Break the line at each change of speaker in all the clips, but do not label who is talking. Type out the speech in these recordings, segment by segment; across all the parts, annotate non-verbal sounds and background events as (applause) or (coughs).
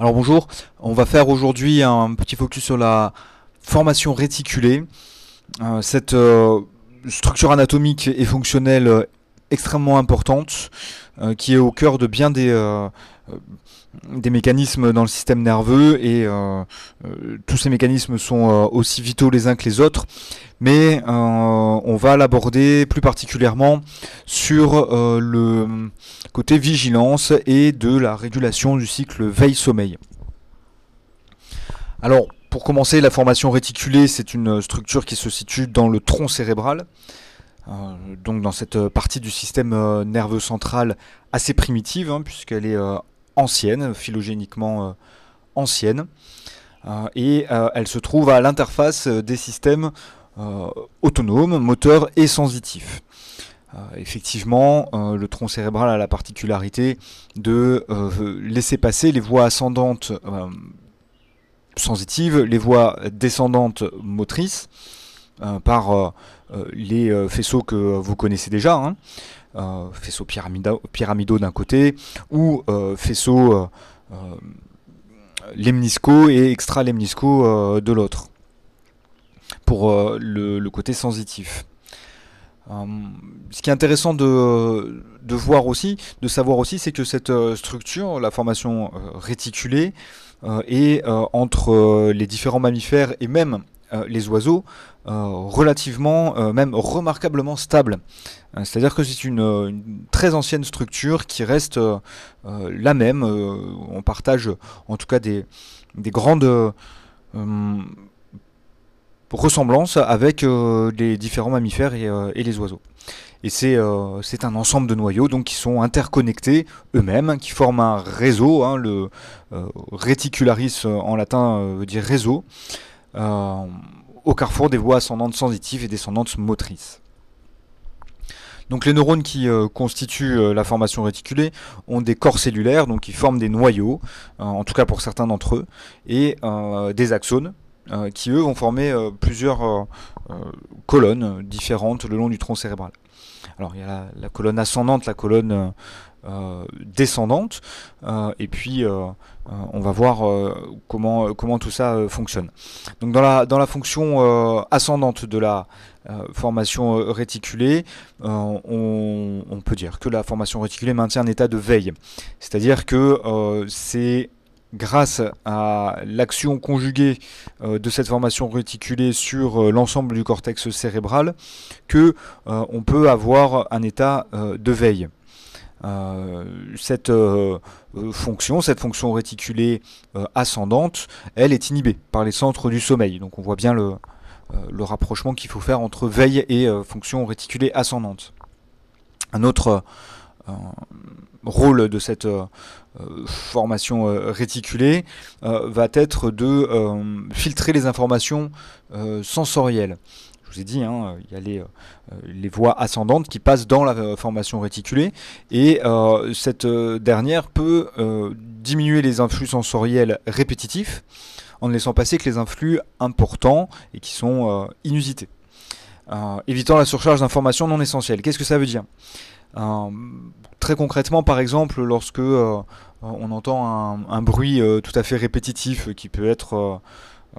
Alors bonjour, on va faire aujourd'hui un petit focus sur la formation réticulée. Euh, cette euh, structure anatomique et fonctionnelle euh, extrêmement importante euh, qui est au cœur de bien des, euh, des mécanismes dans le système nerveux et euh, tous ces mécanismes sont aussi vitaux les uns que les autres. Mais on va l'aborder plus particulièrement sur le côté vigilance et de la régulation du cycle veille-sommeil. Alors, pour commencer, la formation réticulée, c'est une structure qui se situe dans le tronc cérébral. Euh, donc dans cette euh, partie du système euh, nerveux central assez primitive, hein, puisqu'elle est ancienne, phylogéniquement ancienne, et elle se trouve à l'interface des systèmes autonomes, moteurs et sensitifs. effectivement, le tronc cérébral a la particularité de laisser passer les voies ascendantes sensitives, les voies descendantes motrices, par euh, les euh, faisceaux que vous connaissez déjà, hein, euh, faisceaux pyramidaux, d'un côté, ou faisceaux lemnisco et extra-lemnisco de l'autre, pour le, côté sensitif. ce qui est intéressant de, de, voir aussi, de savoir aussi, c'est que cette structure, la formation réticulée, est entre les différents mammifères et même les oiseaux euh, relativement, euh, même remarquablement stable. Euh, c'est-à-dire que c'est une, très ancienne structure qui reste la même. on partage en tout cas des, grandes ressemblances avec les différents mammifères et, les oiseaux. Et c'est un ensemble de noyaux donc, qui sont interconnectés eux-mêmes, qui forment un réseau. Hein, le reticularis en latin veut dire réseau au carrefour des voies ascendantes sensitives et descendantes motrices. Donc les neurones qui euh, constituent euh, la formation réticulée ont des corps cellulaires, donc ils forment des noyaux, euh, en tout cas pour certains d'entre eux, et des axones qui eux vont former plusieurs colonnes différentes le long du tronc cérébral. Alors il y a la colonne ascendante, la colonne euh, descendante. Euh, et puis euh, on va voir comment, comment tout ça fonctionne. Donc dans la, dans la fonction ascendante de la formation réticulée, on, peut dire que la formation réticulée maintient un état de veille. C'est-à-dire que c'est grâce à l'action conjuguée de cette formation réticulée sur l'ensemble du cortex cérébral que on peut avoir un état de veille. Euh, cette euh, euh, fonction, cette fonction réticulée ascendante, elle est inhibée par les centres du sommeil. Donc on voit bien le, le rapprochement qu'il faut faire entre veille et fonction réticulée ascendante. Un autre rôle de cette formation réticulée va être de filtrer les informations sensorielles dit, hein, il y a euh, les, voies ascendantes qui passent dans la euh, formation réticulée, et euh, cette dernière peut diminuer les influx sensoriels répétitifs en ne laissant passer que les influx importants et qui sont inusités. évitant la surcharge d'informations non essentielles. Qu'est-ce que ça veut dire Très concrètement, par exemple, lorsque on entend un bruit tout à fait répétitif qui peut être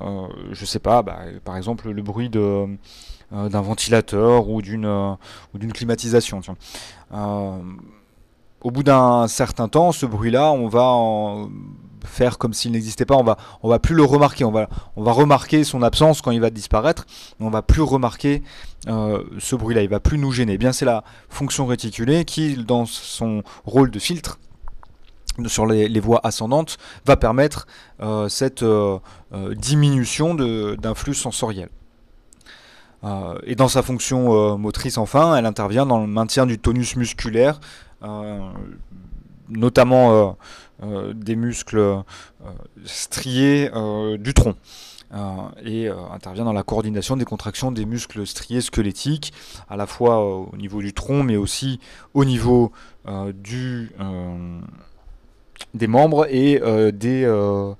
euh, je sais pas, bah, par exemple le bruit de euh, d'un ventilateur ou d'une euh, ou d'une climatisation. au bout d'un certain temps, ce bruit-là, on va faire comme s'il n'existait pas. On va, on va plus le remarquer. On va, on va remarquer son absence quand il va disparaître. on va plus remarquer ce bruit-là. Il va plus nous gêner. Eh bien, c'est la fonction réticulée qui, dans son rôle de filtre, sur les, voies ascendantes va permettre euh, cette euh, euh, diminution d'un flux sensoriel. et dans sa fonction motrice enfin, elle intervient dans le maintien du tonus musculaire, notamment des muscles striés du tronc. et intervient dans la coordination des contractions des muscles striés squelettiques, à la fois au niveau du tronc, mais aussi au niveau du, des membres et euh, des... Euh,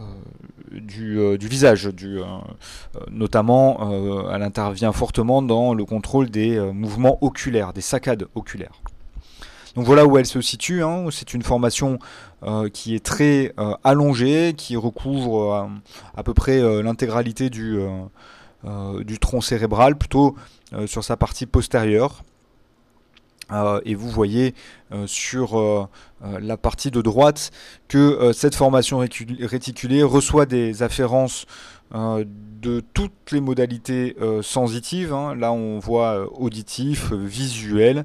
euh, du, visage. Du, notamment, elle intervient fortement dans le contrôle des mouvements oculaires, des saccades oculaires. Donc voilà où elle se situe. Hein. C'est une formation qui est très allongée, qui recouvre à peu près l'intégralité du, du, tronc cérébral, plutôt sur sa partie postérieure. Euh, et vous voyez euh, sur euh, la partie de droite que cette formation réticulée reçoit des afférences de toutes les modalités sensitives. Hein. Là, on voit auditif, visuel,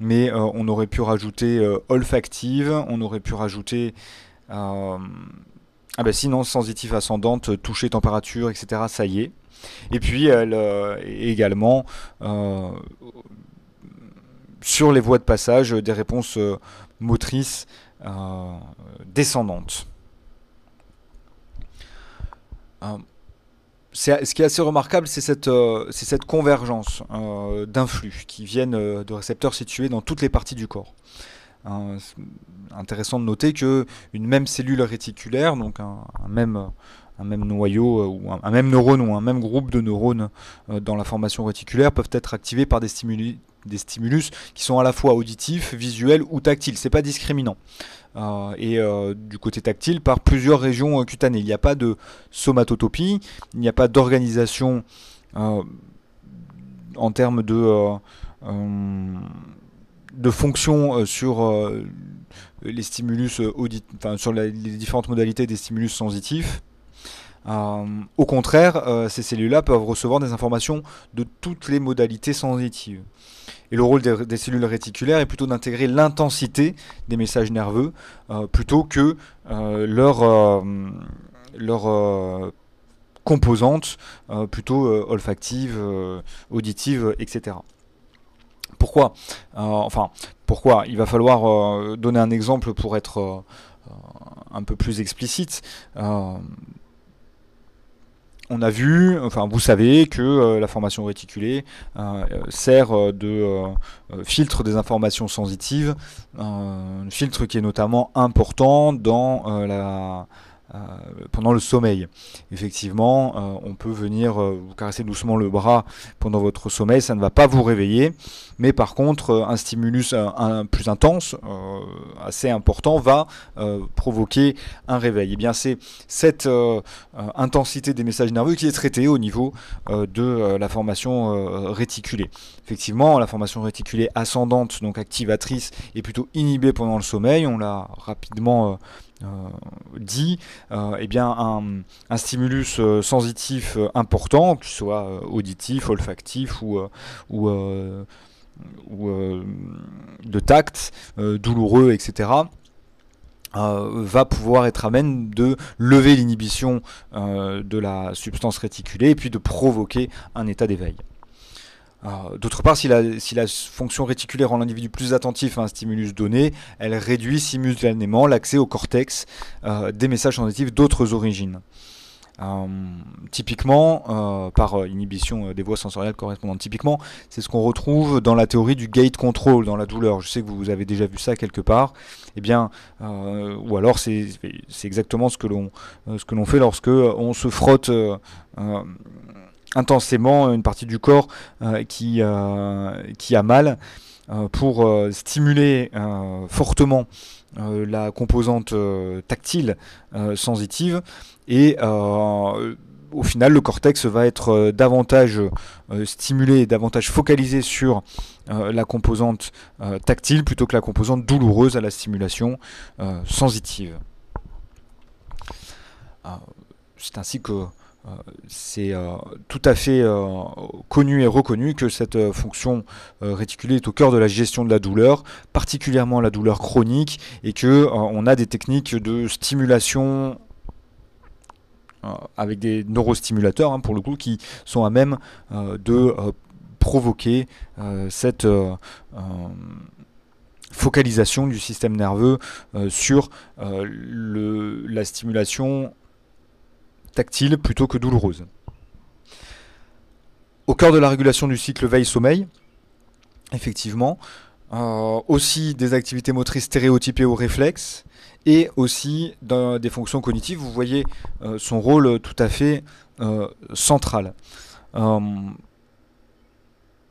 mais on aurait pu rajouter olfactive, on aurait pu rajouter... Ah ben, sinon, sensitif ascendante, toucher, température, etc. Ça y est. Et puis elle, également sur les voies de passage euh, des réponses euh, motrices euh, descendantes. ce qui est assez remarquable, c'est cette, convergence d'influx qui viennent de récepteurs situés dans toutes les parties du corps. intéressant de noter que une même cellule réticulaire, donc un, même, noyau ou un, même neurone ou un même groupe de neurones dans la formation réticulaire peuvent être activés par des stimuli des stimulus qui sont à la fois auditifs, visuels ou tactiles. C'est pas discriminant. Euh, et euh, du côté tactile par plusieurs régions euh, cutanées. Il n'y a pas de somatotopie, il n'y a pas d'organisation en termes de, de fonction sur les stimulus sur les différentes modalités des stimulus sensitifs. au contraire, ces cellules-là peuvent recevoir des informations de toutes les modalités sensitives. Et le rôle des, cellules réticulaires est plutôt d'intégrer l'intensité des messages nerveux euh, plutôt que euh, leurs euh, composantes olfactives, plutôt auditive, etc. Pourquoi Enfin, pourquoi Il va falloir donner un exemple pour être un peu plus explicite on a vu, enfin vous savez que euh, la formation réticulée euh, sert euh, de filtre des informations sensitives, un filtre qui est notamment important dans la euh, pendant le sommeil. Effectivement, euh, on peut venir euh, vous caresser doucement le bras pendant votre sommeil, ça ne va pas vous réveiller, mais par contre, un stimulus plus intense, assez important, va provoquer un réveil. Et eh bien c'est cette intensité des messages nerveux qui est traitée au niveau de la formation réticulée. Effectivement, la formation réticulée ascendante, donc activatrice, est plutôt inhibée pendant le sommeil, on l'a rapidement euh, dit, euh, eh bien un, stimulus euh, sensitif important, que ce soit auditif, olfactif ou, ou, ou de tact, douloureux, etc. va pouvoir être amène de lever l'inhibition de la substance réticulée et puis de provoquer un état d'éveil. D'autre part, si la, fonction réticulaire rend l'individu plus attentif à un stimulus donné, elle réduit simultanément l'accès au cortex euh, des messages sensitifs d'autres origines. Euh, typiquement, euh, par inhibition des voies sensorielles correspondantes, typiquement, c'est ce qu'on retrouve dans la théorie du gate control, dans la douleur. Je sais que vous avez déjà vu ça quelque part. Eh bien, ou alors c'est exactement ce que l'on fait lorsque on se frotte intensément une partie du corps euh, qui, euh, qui a mal euh, pour stimuler fortement la composante tactile sensitive et au final, le cortex va être davantage stimulé, davantage focalisé sur la composante tactile plutôt que la composante douloureuse à la stimulation sensitive. Ah, c'est ainsi que c'est euh, tout à fait euh, connu et reconnu que cette euh, fonction réticulée est au cœur de la gestion de la douleur, particulièrement la douleur chronique, et que on a des techniques de stimulation avec des neurostimulateurs hein, pour le coup qui sont à même de provoquer cette focalisation du système nerveux sur la stimulation tactile plutôt que douloureuse. Au cœur de la régulation du cycle veille-sommeil, effectivement, euh, aussi des activités motrices stéréotypées au réflexe et aussi des fonctions cognitives. Vous voyez euh, son rôle tout à fait euh, central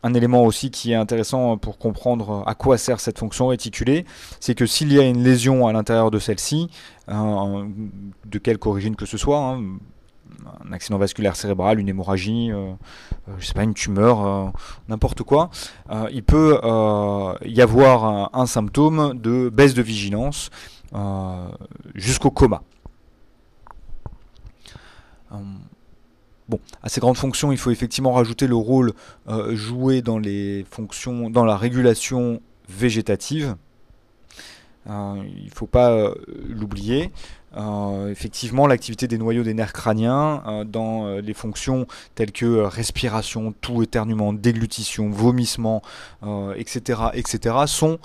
un élément aussi qui est intéressant pour comprendre à quoi sert cette fonction réticulée, c'est que s'il y a une lésion à l'intérieur de celle-ci, euh, de quelque origine que ce soit, hein, un accident vasculaire cérébral, une hémorragie, euh, euh, sais pas, une tumeur, n'importe quoi, il peut y avoir un, symptôme de baisse de vigilance jusqu'au coma. Bon, à ces grandes fonctions, il faut effectivement rajouter le rôle euh, joué dans les fonctions, dans la régulation végétative. Euh, il ne faut pas euh, l'oublier. effectivement, l'activité des noyaux des nerfs crâniens dans les fonctions telles que respiration, tout éternuement, déglutition, vomissement, etc., etc., sont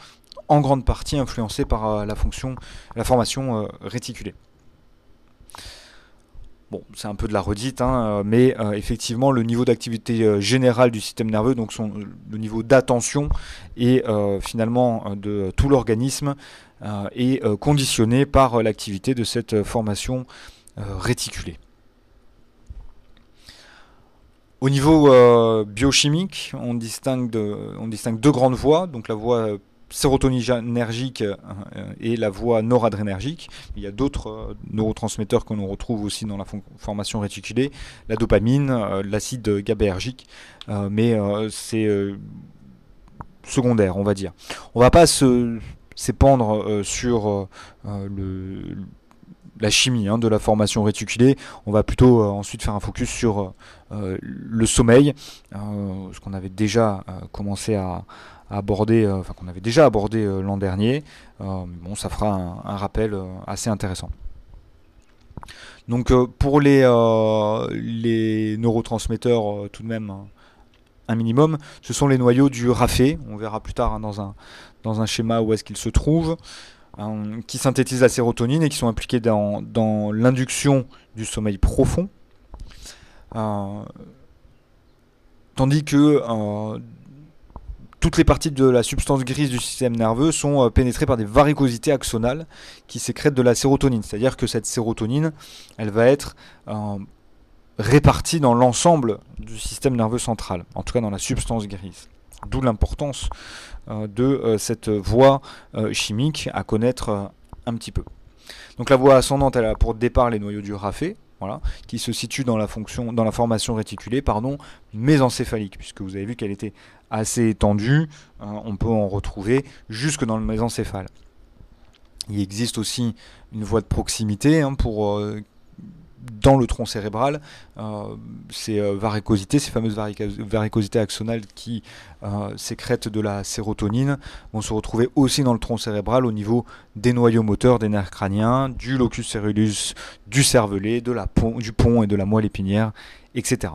en grande partie influencées par la fonction, la formation réticulée c'est un peu de la redite, hein, euh, mais euh, effectivement, le niveau d'activité euh, générale du système nerveux, donc le niveau d'attention et finalement de tout l'organisme, est conditionné par l'activité de cette formation réticulée. Au niveau biochimique, on distingue, on distingue deux grandes voies, donc la voie sérotoninergique euh, euh, et la voie noradrénergique. Il y a d'autres euh, neurotransmetteurs que l'on retrouve aussi dans la formation réticulée, la dopamine, l'acide GABAergique, mais c'est secondaire, on va dire. On va pas s'épandre sur la chimie hein, de la formation réticulée. On va plutôt ensuite faire un focus sur le sommeil, ce qu'on avait déjà commencé à, abordé, euh, enfin qu'on avait déjà abordé euh, l'an dernier. Euh, bon, ça fera un, rappel assez intéressant. Donc pour les, les neurotransmetteurs tout de même hein, un minimum, ce sont les noyaux du rafé on verra plus tard hein, dans, un, dans un schéma où est-ce qu'ils se trouvent hein, qui synthétisent la sérotonine et qui sont impliqués dans, dans l'induction du sommeil profond. tandis que toutes les parties de la substance grise du système nerveux sont euh, pénétrées par des varicosités axonales qui sécrètent de la sérotonine. C'est-à-dire que cette sérotonine, elle va être euh, répartie dans l'ensemble du système nerveux central, en tout cas dans la substance grise. D'où l'importance euh, de cette voie chimique à connaître un petit peu. Donc la voie ascendante, elle a pour départ les noyaux du raphé, voilà, qui se situe dans la, fonction, dans la formation réticulée pardon, mésencéphalique, puisque vous avez vu qu'elle était assez étendue, hein, on peut en retrouver jusque dans le mésencéphale. Il existe aussi une voie de proximité hein, pour, euh, dans le tronc cérébral, euh, ces euh, varicosités, ces fameuses varicosités axonales qui euh, sécrètent de la sérotonine, vont se retrouver aussi dans le tronc cérébral au niveau des noyaux moteurs, des nerfs crâniens, du locus cérulus, du cervelet, de la du pont et de la moelle épinière, etc.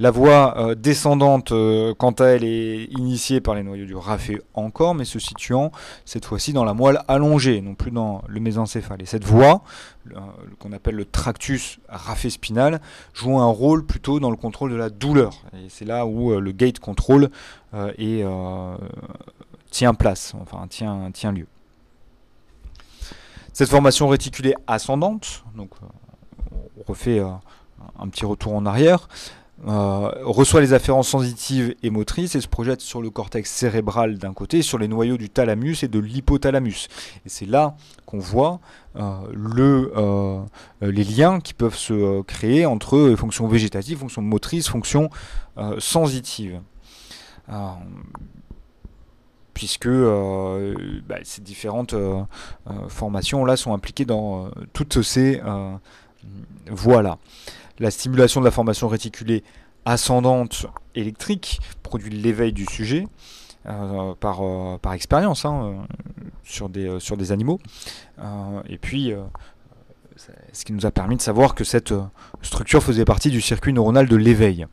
La voie euh, descendante, euh, quant à elle, est initiée par les noyaux du rafé encore, mais se situant cette fois-ci dans la moelle allongée, non plus dans le mésencéphale. Et cette voie, euh, qu'on appelle le tractus rafé spinal, joue un rôle plutôt dans le contrôle de la douleur. Et c'est là où le gate control tient place, enfin tient, tient lieu. Cette formation réticulée ascendante, donc on refait un petit retour en arrière, euh, reçoit les afférences sensitives et motrices et se projette sur le cortex cérébral d'un côté, sur les noyaux du thalamus et de l'hypothalamus. Et c'est là qu'on voit euh, le, euh, les liens qui peuvent se créer entre fonctions végétatives, fonctions motrices, fonctions sensitives. puisque bah, ces différentes formations là sont impliquées dans toutes ces voies là la stimulation de la formation réticulée ascendante électrique produit l'éveil du sujet euh, par, euh, par expérience hein, euh, sur, des, sur des animaux. et puis, ce qui nous a permis de savoir que cette structure faisait partie du circuit neuronal de l'éveil.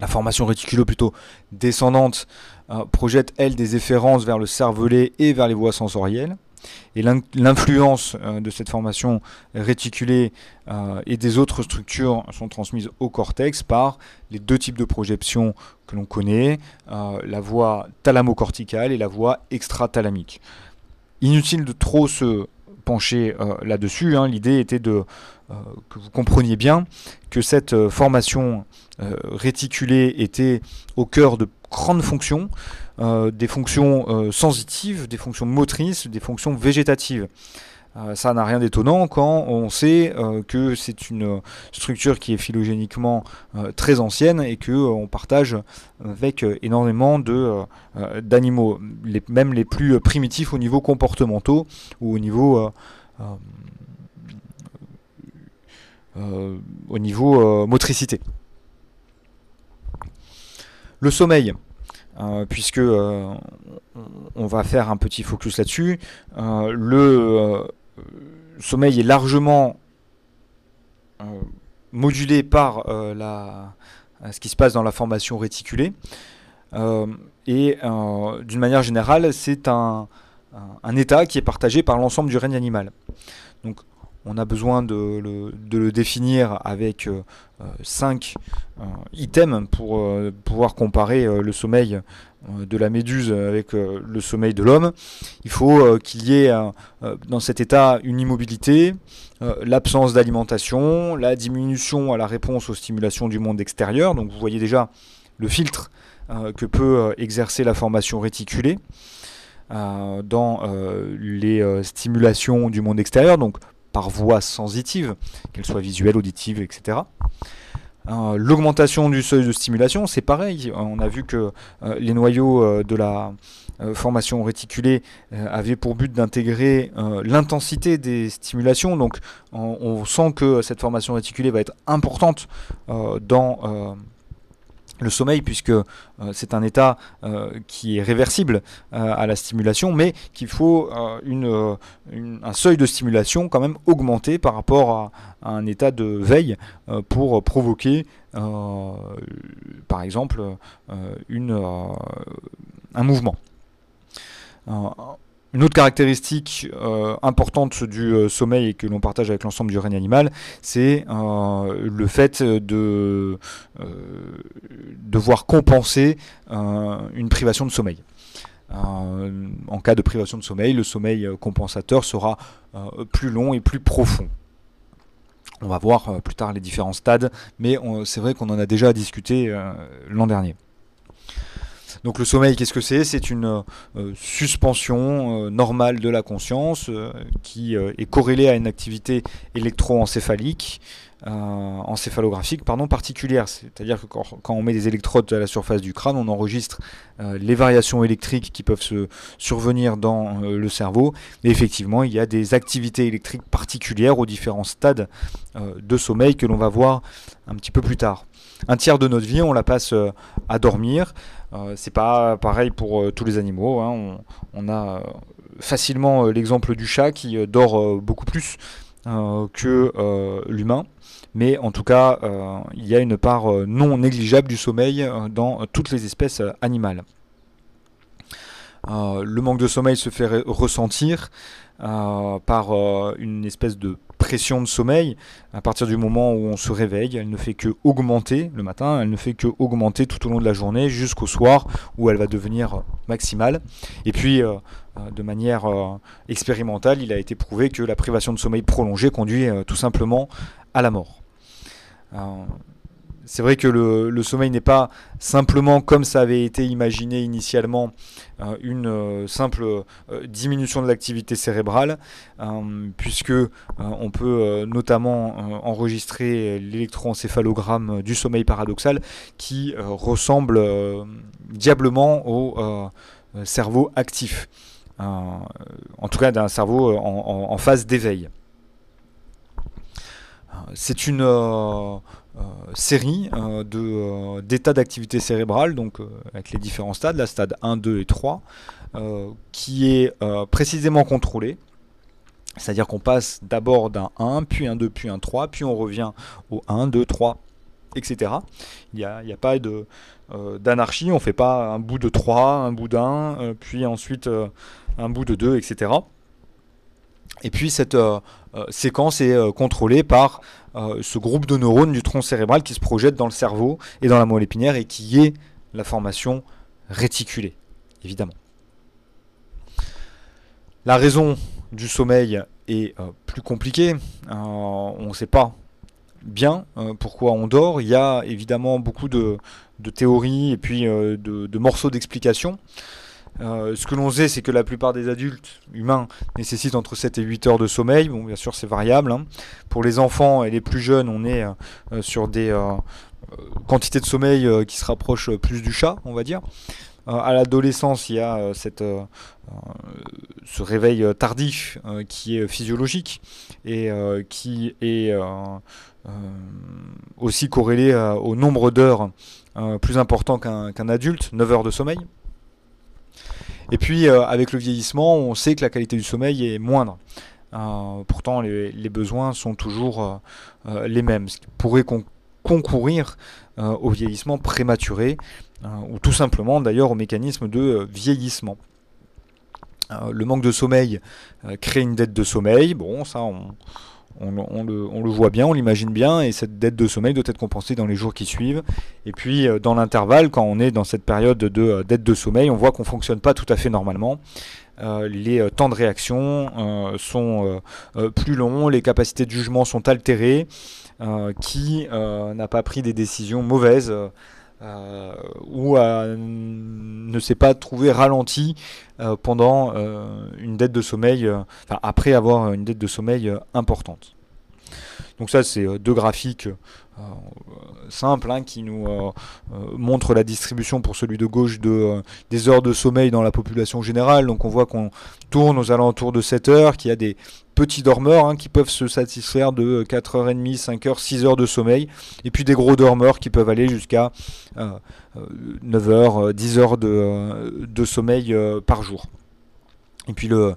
La formation réticulo plutôt descendante projette, elle, des efférences vers le cervelet et vers les voies sensorielles. Et l'influence euh, de cette formation réticulée euh, et des autres structures sont transmises au cortex par les deux types de projections que l'on connaît, euh, la voie thalamocorticale et la voie extrathalamique. Inutile de trop se pencher là-dessus, hein. l'idée était de, que vous compreniez bien que cette formation réticulée était au cœur de grandes fonctions, euh, des fonctions euh, sensitives, des fonctions motrices, des fonctions végétatives. Euh, ça n'a rien d'étonnant quand on sait que c'est une structure qui est phylogéniquement très ancienne et qu'on on partage avec énormément d'animaux, même les plus primitifs au niveau comportementaux ou au niveau au niveau motricité. Le sommeil, euh, puisque euh, on va faire un petit focus là-dessus. Euh, le sommeil est largement modulé par la, ce qui se passe dans la formation réticulée. et d'une manière générale, c'est un, un, état qui est partagé par l'ensemble du règne animal. Donc on a besoin de le, définir avec euh, euh, cinq euh, items pour pouvoir comparer le sommeil de la méduse avec le sommeil de l'homme. Il faut qu'il y ait dans cet état une immobilité, l'absence d'alimentation, la diminution à la réponse aux stimulations du monde extérieur. Donc vous voyez déjà le filtre que peut exercer la formation réticulée dans les stimulations du monde extérieur. Donc par voie sensitive, qu'elle soit visuelle, auditive, etc. Euh, l'augmentation du seuil de stimulation, c'est pareil. Euh, on a vu que euh, les noyaux de la formation réticulée avaient pour but d'intégrer l'intensité des stimulations. Donc on, sent que cette formation réticulée va être importante dans le sommeil puisque euh, c'est un état euh, qui est réversible euh, à la stimulation mais qu'il faut une, un seuil de stimulation quand même augmenté par rapport à, à un état de veille pour provoquer par exemple une, un mouvement. Une autre caractéristique euh, importante du euh, sommeil et que l'on partage avec l'ensemble du règne animal, c'est euh, le fait de devoir compenser une privation de sommeil. en cas de privation de sommeil, le sommeil compensateur sera plus long et plus profond. On va voir plus tard les différents stades, mais c'est vrai qu'on en a déjà discuté l'an dernier. Donc le sommeil, qu'est-ce que c'est C'est une euh, suspension euh, normale de la conscience euh, qui est corrélée à une activité électroencéphalique. encéphalographique pardon, particulière, c'est-à-dire que quand, on met des électrodes à la surface du crâne, on enregistre les variations électriques qui peuvent se survenir dans le cerveau, et effectivement il y a des activités électriques particulières aux différents stades de sommeil que l'on va voir un petit peu plus tard un tiers de notre vie, on la passe euh, à dormir. Euh, c'est pas pareil pour euh, tous les animaux. Hein. On, a facilement l'exemple du chat qui dort beaucoup plus que l'humain mais en tout cas, il y a une part non négligeable du sommeil dans toutes les espèces animales. le manque de sommeil se fait ressentir euh, par euh, une espèce de pression de sommeil. À partir du moment où on se réveille, elle ne fait que augmenter le matin, elle ne fait que augmenter tout au long de la journée jusqu'au soir où elle va devenir maximale. Et puis, euh, de manière expérimentale, il a été prouvé que la privation de sommeil prolongée conduit tout simplement à la mort c'est vrai que le, sommeil n'est pas simplement comme ça avait été imaginé initialement euh, une euh, simple euh, diminution de l'activité cérébrale, puisque on peut notamment enregistrer l'électroencéphalogramme du sommeil paradoxal qui ressemble diablement au cerveau actif, en tout cas d'un cerveau en phase d'éveil. C'est une euh, série euh, de euh, d'états d'activité cérébrale, donc avec les différents stades, la stade 1, 2 et 3, qui est précisément contrôlée. C'est-à-dire qu'on passe d'abord d'un 1, puis un 2, puis un 3, puis on revient au 1, 2, 3, etc. Il n'y a, pas de, d'anarchie, on ne fait pas un bout de 3, un bout d'un, puis ensuite un bout de 2, etc. Et puis cette euh, euh, séquence est euh, contrôlée par ce groupe de neurones du tronc cérébral qui se projette dans le cerveau et dans la moelle épinière et qui est la formation réticulée, évidemment. La raison du sommeil est plus compliquée. on ne sait pas bien pourquoi on dort. Il y a évidemment beaucoup de, théories et puis de, de morceaux d'explications. Euh, ce que l'on sait, c'est que la plupart des adultes humains nécessitent entre 7 et 8 heures de sommeil. Bon, bien sûr, c'est variable. Hein. Pour les enfants et les plus jeunes, on est euh, euh, sur des quantités de sommeil qui se rapprochent plus du chat, on va dire. à l'adolescence, il y a ce réveil tardif qui est physiologique et qui est aussi corrélé au nombre d'heures plus important qu'un adulte, 9 heures de sommeil. Et puis euh, avec le vieillissement, on sait que la qualité du sommeil est moindre. Euh, pourtant, les, besoins sont toujours euh, les mêmes, ce qui pourrait concourir au vieillissement prématuré, ou tout simplement d'ailleurs au mécanisme de vieillissement. le manque de sommeil crée une dette de sommeil, bon ça on, on, le, voit bien, on l'imagine bien, et cette dette de sommeil doit être compensée dans les jours qui suivent. Et puis, euh, dans l'intervalle, quand on est dans cette période de euh, dette de sommeil, on voit qu'on ne fonctionne pas tout à fait normalement. Euh, les temps de réaction sont plus longs, les capacités de jugement sont altérées. qui n'a pas pris des décisions mauvaises euh, ou euh, ne s'est pas trouvé ralenti euh, pendant une dette de sommeil, enfin après avoir une dette de sommeil importante. Donc ça c'est deux graphiques euh, simple hein, qui nous euh, euh, montre la distribution pour celui de gauche de, des heures de sommeil dans la population générale. Donc on voit qu'on tourne aux alentours de 7 heures, qu'il y a des petits dormeurs hein, qui peuvent se satisfaire de 4h30, 5h, 6h de sommeil, et puis des gros dormeurs qui peuvent aller jusqu'à 9h, 10 heures de, de sommeil par jour. Et puis le,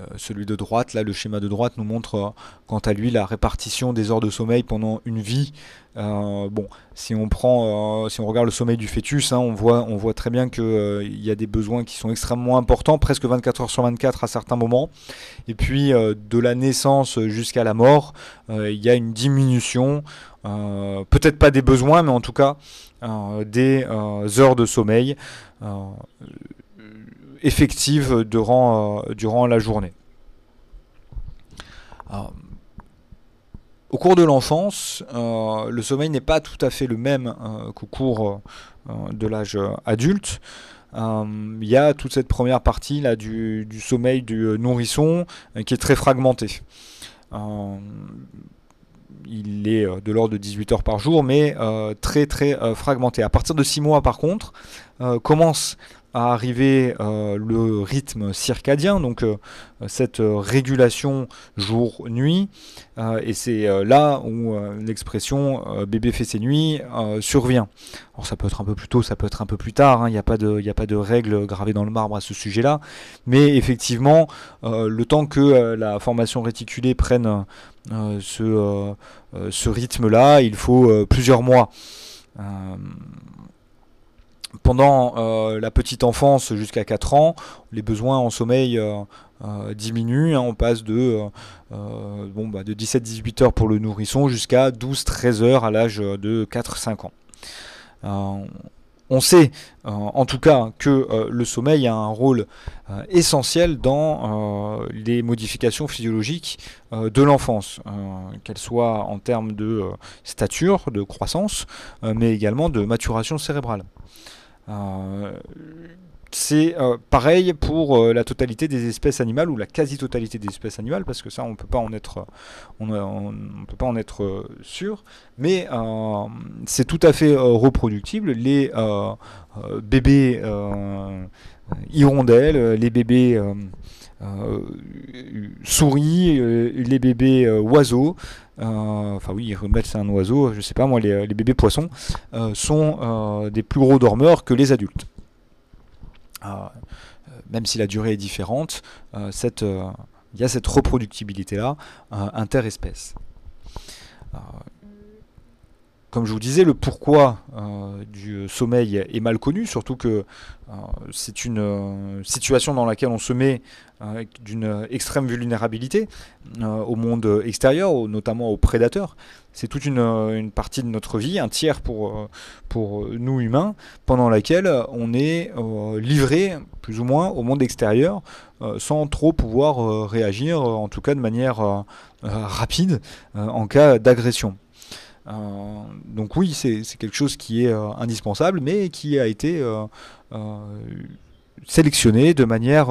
euh, celui de droite, là, le schéma de droite nous montre, euh, quant à lui, la répartition des heures de sommeil pendant une vie. Euh, bon, si on prend, si on regarde le sommeil du fœtus, hein, on voit, on voit très bien qu'il il y a des besoins qui sont extrêmement importants, presque 24 heures sur 24 à certains moments. Et puis de la naissance jusqu'à la mort, il y a une diminution, peut-être pas des besoins, mais en tout cas des heures de sommeil effective durant, euh, durant la journée. au cours de l'enfance, euh, le sommeil n'est pas tout à fait le même euh, qu'au cours de l'âge adulte. Il y a toute cette première partie là, du, sommeil du nourrisson qui est très fragmenté. il est de l'ordre de 18 heures par jour, mais très très fragmenté. À partir de 6 mois, par contre, commence à arriver euh, le rythme circadien, donc euh, cette euh, régulation jour-nuit. et c'est là où l'expression bébé fait ses nuits survient. Alors ça peut être un peu plus tôt, ça peut être un peu plus tard, hein, il n'y a, pas de, y a pas de règles gravées dans le marbre à ce sujet-là. Mais effectivement, le temps que la formation réticulée prenne ce, ce rythme-là, il faut plusieurs mois pendant euh, la petite enfance jusqu'à 4 ans, les besoins en sommeil euh, euh, diminuent. Hein. on passe de, bah, de 17-18 heures pour le nourrisson jusqu'à 12-13 heures à l'âge de 4-5 ans. on sait en tout cas que le sommeil a un rôle essentiel dans les modifications physiologiques de l'enfance, qu'elles soient en termes de stature, de croissance, mais également de maturation cérébrale. Euh, c'est euh, pareil pour euh, la totalité des espèces animales ou la quasi-totalité des espèces animales parce que ça on peut pas en être on, peut pas en être sûr mais c'est tout à fait reproductible les bébés hirondelles les bébés souris les bébés oiseaux euh, enfin oui, c'est un oiseau, je ne sais pas moi, les, bébés poissons, euh, sont euh, des plus gros dormeurs que les adultes. Ah, même si la durée est différente, il y a cette reproductibilité-là interespèce comme je vous disais, le pourquoi euh, du euh, sommeil est mal connu, surtout que euh, c'est une situation dans laquelle on se met d'une extrême vulnérabilité au monde extérieur, notamment aux prédateurs. C'est toute une, une, partie de notre vie, un tiers pour, pour nous humains, pendant laquelle on est livré plus ou moins au monde extérieur sans trop pouvoir réagir, en tout cas de manière rapide, en cas d'agression. Euh, donc oui, c'est quelque chose qui est euh, indispensable, mais qui a été euh, sélectionné de manière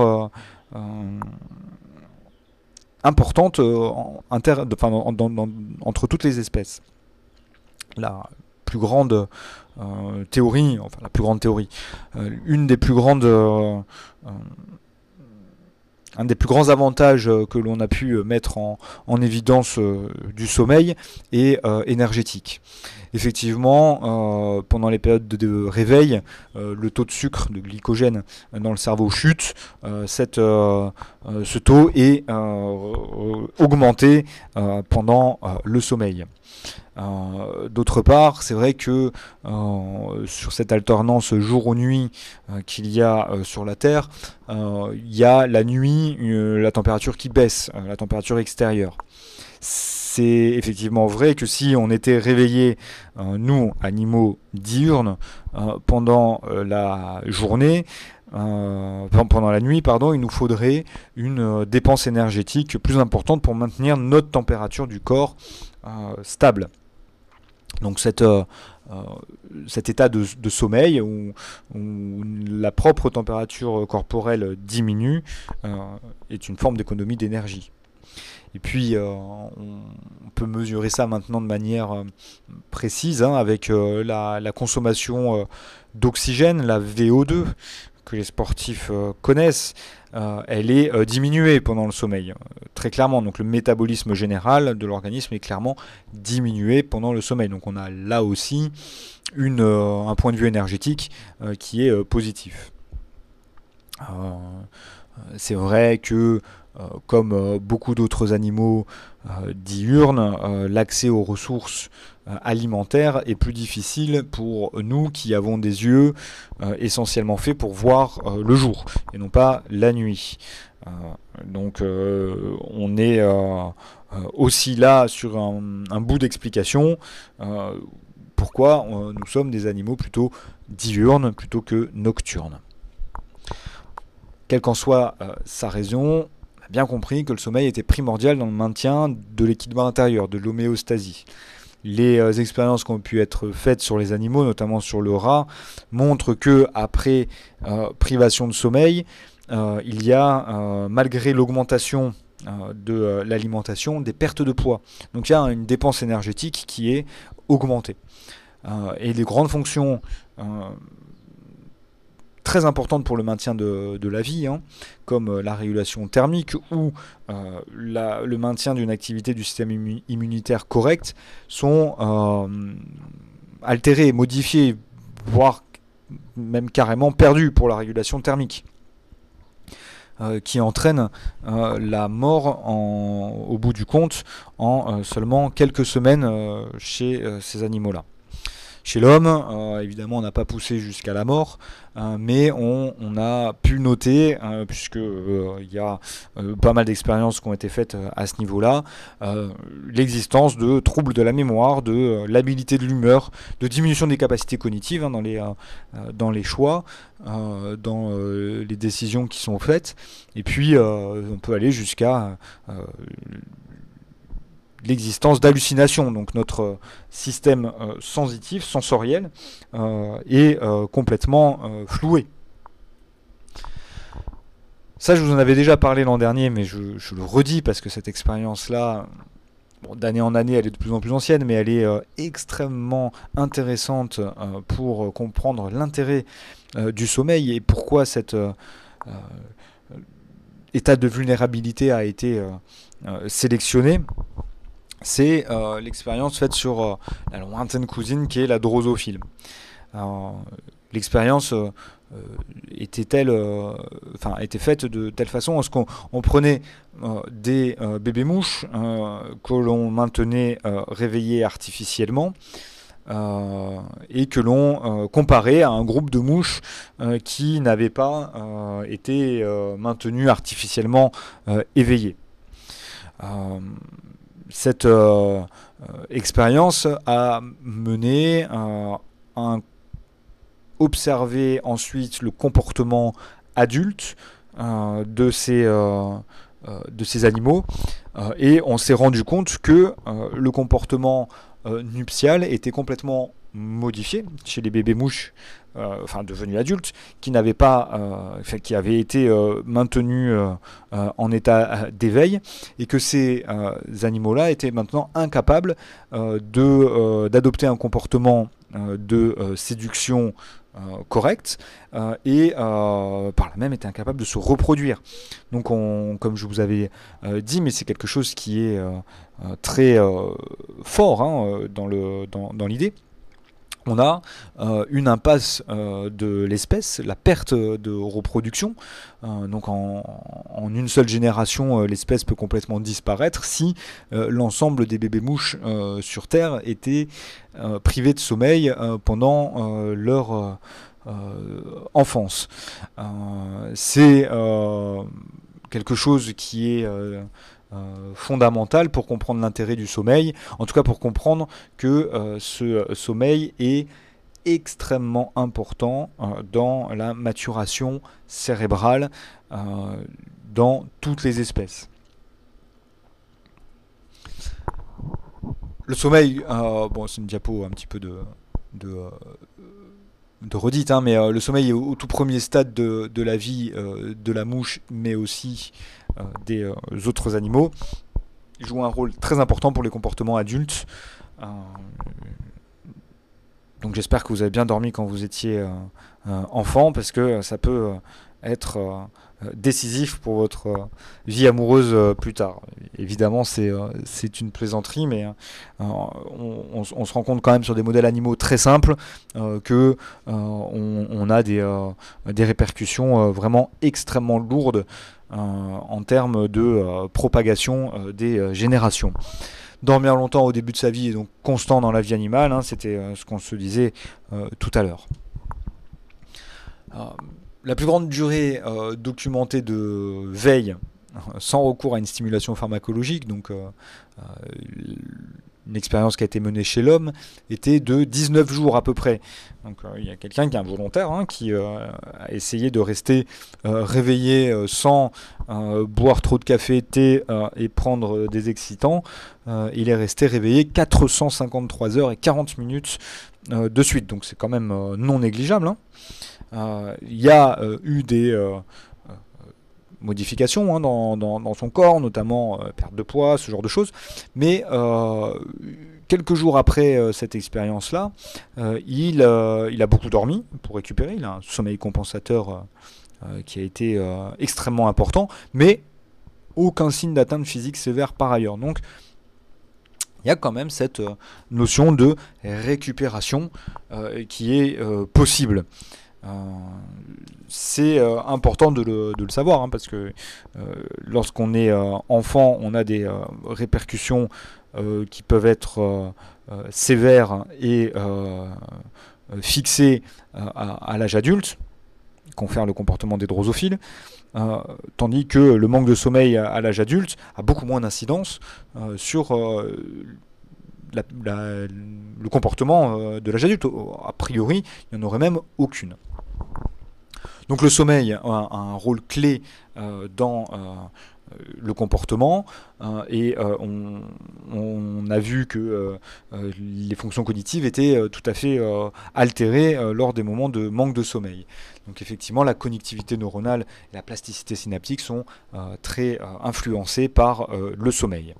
importante entre toutes les espèces. La plus grande théorie, enfin la plus grande théorie, une des plus grandes un des plus grands avantages euh, que l'on a pu euh, mettre en, évidence euh, du sommeil est énergétique effectivement, euh, pendant les périodes de, réveil, euh, le taux de sucre, de glycogène euh, dans le cerveau chute. ce taux est augmenté pendant le sommeil. D'autre part, c'est vrai que sur cette alternance jour ou nuit qu'il y a sur la Terre, il y a la nuit la température qui baisse, la température extérieure c'est effectivement vrai que si on était réveillé, euh, nous, animaux diurnes, euh, pendant euh, la journée, pendant la nuit, pardon, il nous faudrait une dépense énergétique plus importante pour maintenir notre température du corps stable. Donc cet état de, sommeil où, la propre température corporelle diminue est une forme d'économie d'énergie. Et puis, euh, on, peut mesurer ça maintenant de manière euh, précise hein, avec euh, la, consommation d'oxygène, la VO2 que les sportifs connaissent, elle est diminuée pendant le sommeil. très clairement, donc le métabolisme général de l'organisme est clairement diminué pendant le sommeil. Donc on a là aussi un point de vue énergétique qui est positif. c'est vrai que euh, comme euh, beaucoup d'autres animaux euh, diurnes, l'accès aux ressources alimentaires est plus difficile pour nous qui avons des yeux essentiellement faits pour voir le jour et non pas la nuit. donc on est aussi là sur un, bout d'explication pourquoi nous sommes des animaux plutôt diurnes plutôt que nocturnes. Quelle qu'en soit sa raison, bien compris que le sommeil était primordial dans le maintien de l'équilibre intérieur, de l'homéostasie. Les euh, expériences qui ont pu être faites sur les animaux, notamment sur le rat, montrent que après euh, privation de sommeil, euh, il y a, malgré l'augmentation de l'alimentation, des pertes de poids. Donc il y a une dépense énergétique qui est augmentée. et les grandes fonctions très importantes pour le maintien de, la vie, hein, comme euh, la régulation thermique ou euh, le maintien d'une activité du système immunitaire correct, sont euh, altérées, modifiées, voire même carrément perdues pour la régulation thermique. qui entraîne la mort au bout du compte en seulement quelques semaines chez ces animaux-là. Chez l'homme, euh, évidemment, on n'a pas poussé jusqu'à la mort, euh, mais on, a pu noter, puisqu'il euh, puisque il y a pas mal d'expériences qui ont été faites à ce niveau-là, l'existence de troubles de la mémoire, de l'habilité de l'humeur, de diminution des capacités cognitives hein, dans, les, dans les choix, dans les décisions qui sont faites, et puis on peut aller jusqu'à l'existence d'hallucinations. Donc notre euh, système euh, sensitif, sensoriel, euh, est complètement floué. Ça, je vous en avais déjà parlé l'an dernier, mais je, le redis parce que cette expérience-là, d'année en année, elle est de plus en plus ancienne, mais elle est extrêmement intéressante pour comprendre l'intérêt du sommeil et pourquoi cet état de vulnérabilité a été sélectionné c'est euh, l'expérience faite sur euh, la lointaine cousine qui est la drosophile. Euh, l'expérience était, enfin, était faite de telle façon qu'on prenait des bébés mouches que l'on maintenait réveillés artificiellement. et que l'on comparait à un groupe de mouches qui n'avaient pas été maintenues artificiellement éveillées cette euh, euh, expérience a mené à euh, observer ensuite le comportement adulte de de ces animaux et on s'est rendu compte que le comportement nuptial était complètement modifié chez les bébés mouches euh, enfin devenus adultes, qui n'avait pas, euh, qui avait été euh, maintenus en état d'éveil, et que ces animaux-là étaient maintenant incapables de d'adopter un comportement de séduction correct et par là même était incapable de se reproduire. Donc on, comme je vous avais dit, mais c'est quelque chose qui est très fort hein, dans l'idée on a euh, une impasse euh, de l'espèce, la perte de reproduction. Euh, donc en, en, une seule génération, l'espèce peut complètement disparaître si l'ensemble des bébés mouches sur Terre étaient privés de sommeil pendant leur enfance. C'est quelque chose qui est euh, fondamentale pour comprendre l'intérêt du sommeil, en tout cas pour comprendre que euh, ce euh, sommeil est extrêmement important dans la maturation cérébrale dans toutes les espèces. Le sommeil, bon, c'est une diapo un petit peu de, de redite, hein, mais le sommeil est au, tout premier stade de, la vie de la mouche, mais aussi euh, des euh, autres animaux, jouent un rôle très important pour les comportements adultes. Euh, donc j'espère que vous avez bien dormi quand vous étiez enfant, parce que ça peut être décisif pour votre vie amoureuse plus tard. Évidemment, c'est une plaisanterie, mais on, se rend compte quand même sur des modèles animaux très simples que on, a des répercussions vraiment extrêmement lourdes euh, en termes de euh, propagation euh, des générations dormir longtemps au début de sa vie et donc constant dans la vie animale, hein, c'était ce qu'on se disait tout à l'heure. la plus grande durée documentée de veille sans recours à une stimulation pharmacologique, donc une expérience qui a été menée chez l'homme, était de 19 jours à peu près. Donc euh, il y a quelqu'un qui est un volontaire hein, qui euh, a essayé de rester euh, réveillé sans boire trop de café, thé et prendre des excitants. il est resté réveillé 453 heures et 40 minutes de suite. Donc c'est quand même non négligeable. Hein. Il y a eu des modifications hein, dans, son corps, notamment euh, perte de poids, ce genre de choses. Mais euh, quelques jours après euh, cette expérience-là, il, il, a beaucoup dormi pour récupérer. Il a un sommeil compensateur qui a été extrêmement important, mais aucun signe d'atteinte physique sévère par ailleurs. Donc, il y a quand même cette notion de récupération qui est possible c'est euh, important de le, savoir hein, parce que euh, lorsqu'on est euh, enfant, on a des répercussions qui peuvent être sévères et fixées à, l'âge adulte, confère le comportement des drosophiles. tandis que le manque de sommeil à, l'âge adulte a beaucoup moins d'incidence sur le comportement de l'âge adulte. A priori, il n'y en aurait même aucune. Donc le sommeil a un rôle clé euh, dans euh, le comportement. Euh, et euh, on, a vu que euh, les fonctions cognitives étaient tout à fait altérées lors des moments de manque de sommeil. Donc effectivement, la connectivité neuronale et la plasticité synaptique sont très influencées par le sommeil.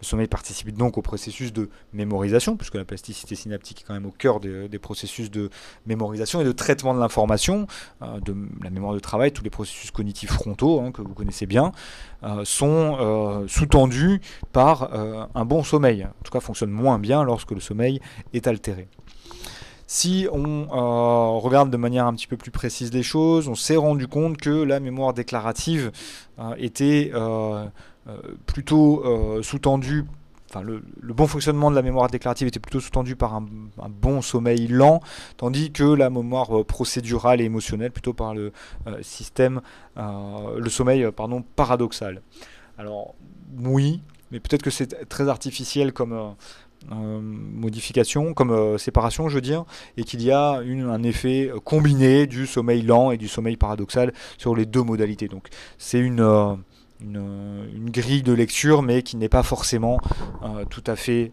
Le sommeil participe donc au processus de mémorisation, puisque la plasticité synaptique est quand même au cœur des, processus de mémorisation et de traitement de l'information, de la mémoire de travail, tous les processus cognitifs frontaux hein, que vous connaissez bien, sont sous sous-tendu par euh, un bon sommeil. En tout cas, fonctionne moins bien lorsque le sommeil est altéré. Si on euh, regarde de manière un petit peu plus précise les choses, on s'est rendu compte que la mémoire déclarative euh, était plutôt sous-tendue. Enfin, le, bon fonctionnement de la mémoire déclarative était plutôt sous-tendu par un, bon sommeil lent, tandis que la mémoire procédurale et émotionnelle plutôt par le système, le sommeil pardon, paradoxal. Alors oui, mais peut-être que c'est très artificiel comme euh, euh, modification, comme euh, séparation, je veux dire, et qu'il y a une, un effet combiné du sommeil lent et du sommeil paradoxal sur les deux modalités. Donc c'est une, grille de lecture, mais qui n'est pas forcément tout à fait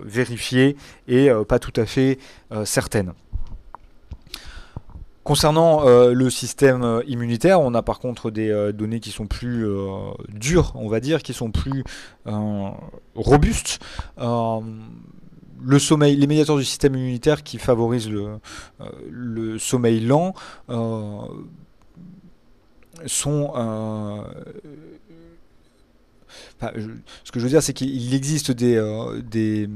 vérifiée et pas tout à fait certaine. Concernant euh, le système euh, immunitaire, on a par contre des euh, données qui sont plus dures, on va dire, qui sont plus robustes. les médiateurs du système immunitaire qui favorisent le, sommeil lent sont ce que je veux dire, c'est qu'il existe des, des,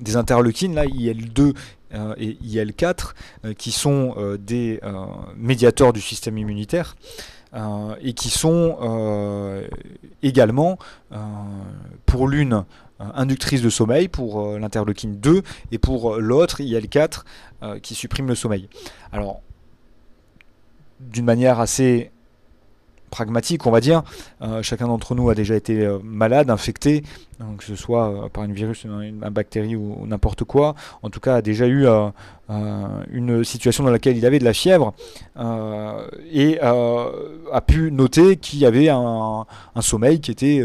des interleukines, là, IL2 euh, et IL4, euh, qui sont euh, des médiateurs du système immunitaire. et qui sont également, pour l'une, inductrice de sommeil pour l'interleukine 2 et pour l'autre IL4 qui supprime le sommeil. Alors, d'une manière assez pragmatique, on va dire. Euh, chacun d'entre nous a déjà été euh, malade, infecté, que ce soit euh, par un virus, une, bactérie ou, n'importe quoi. En tout cas, a déjà eu une situation dans laquelle il avait de la fièvre et a pu noter qu'il y avait un, sommeil qui était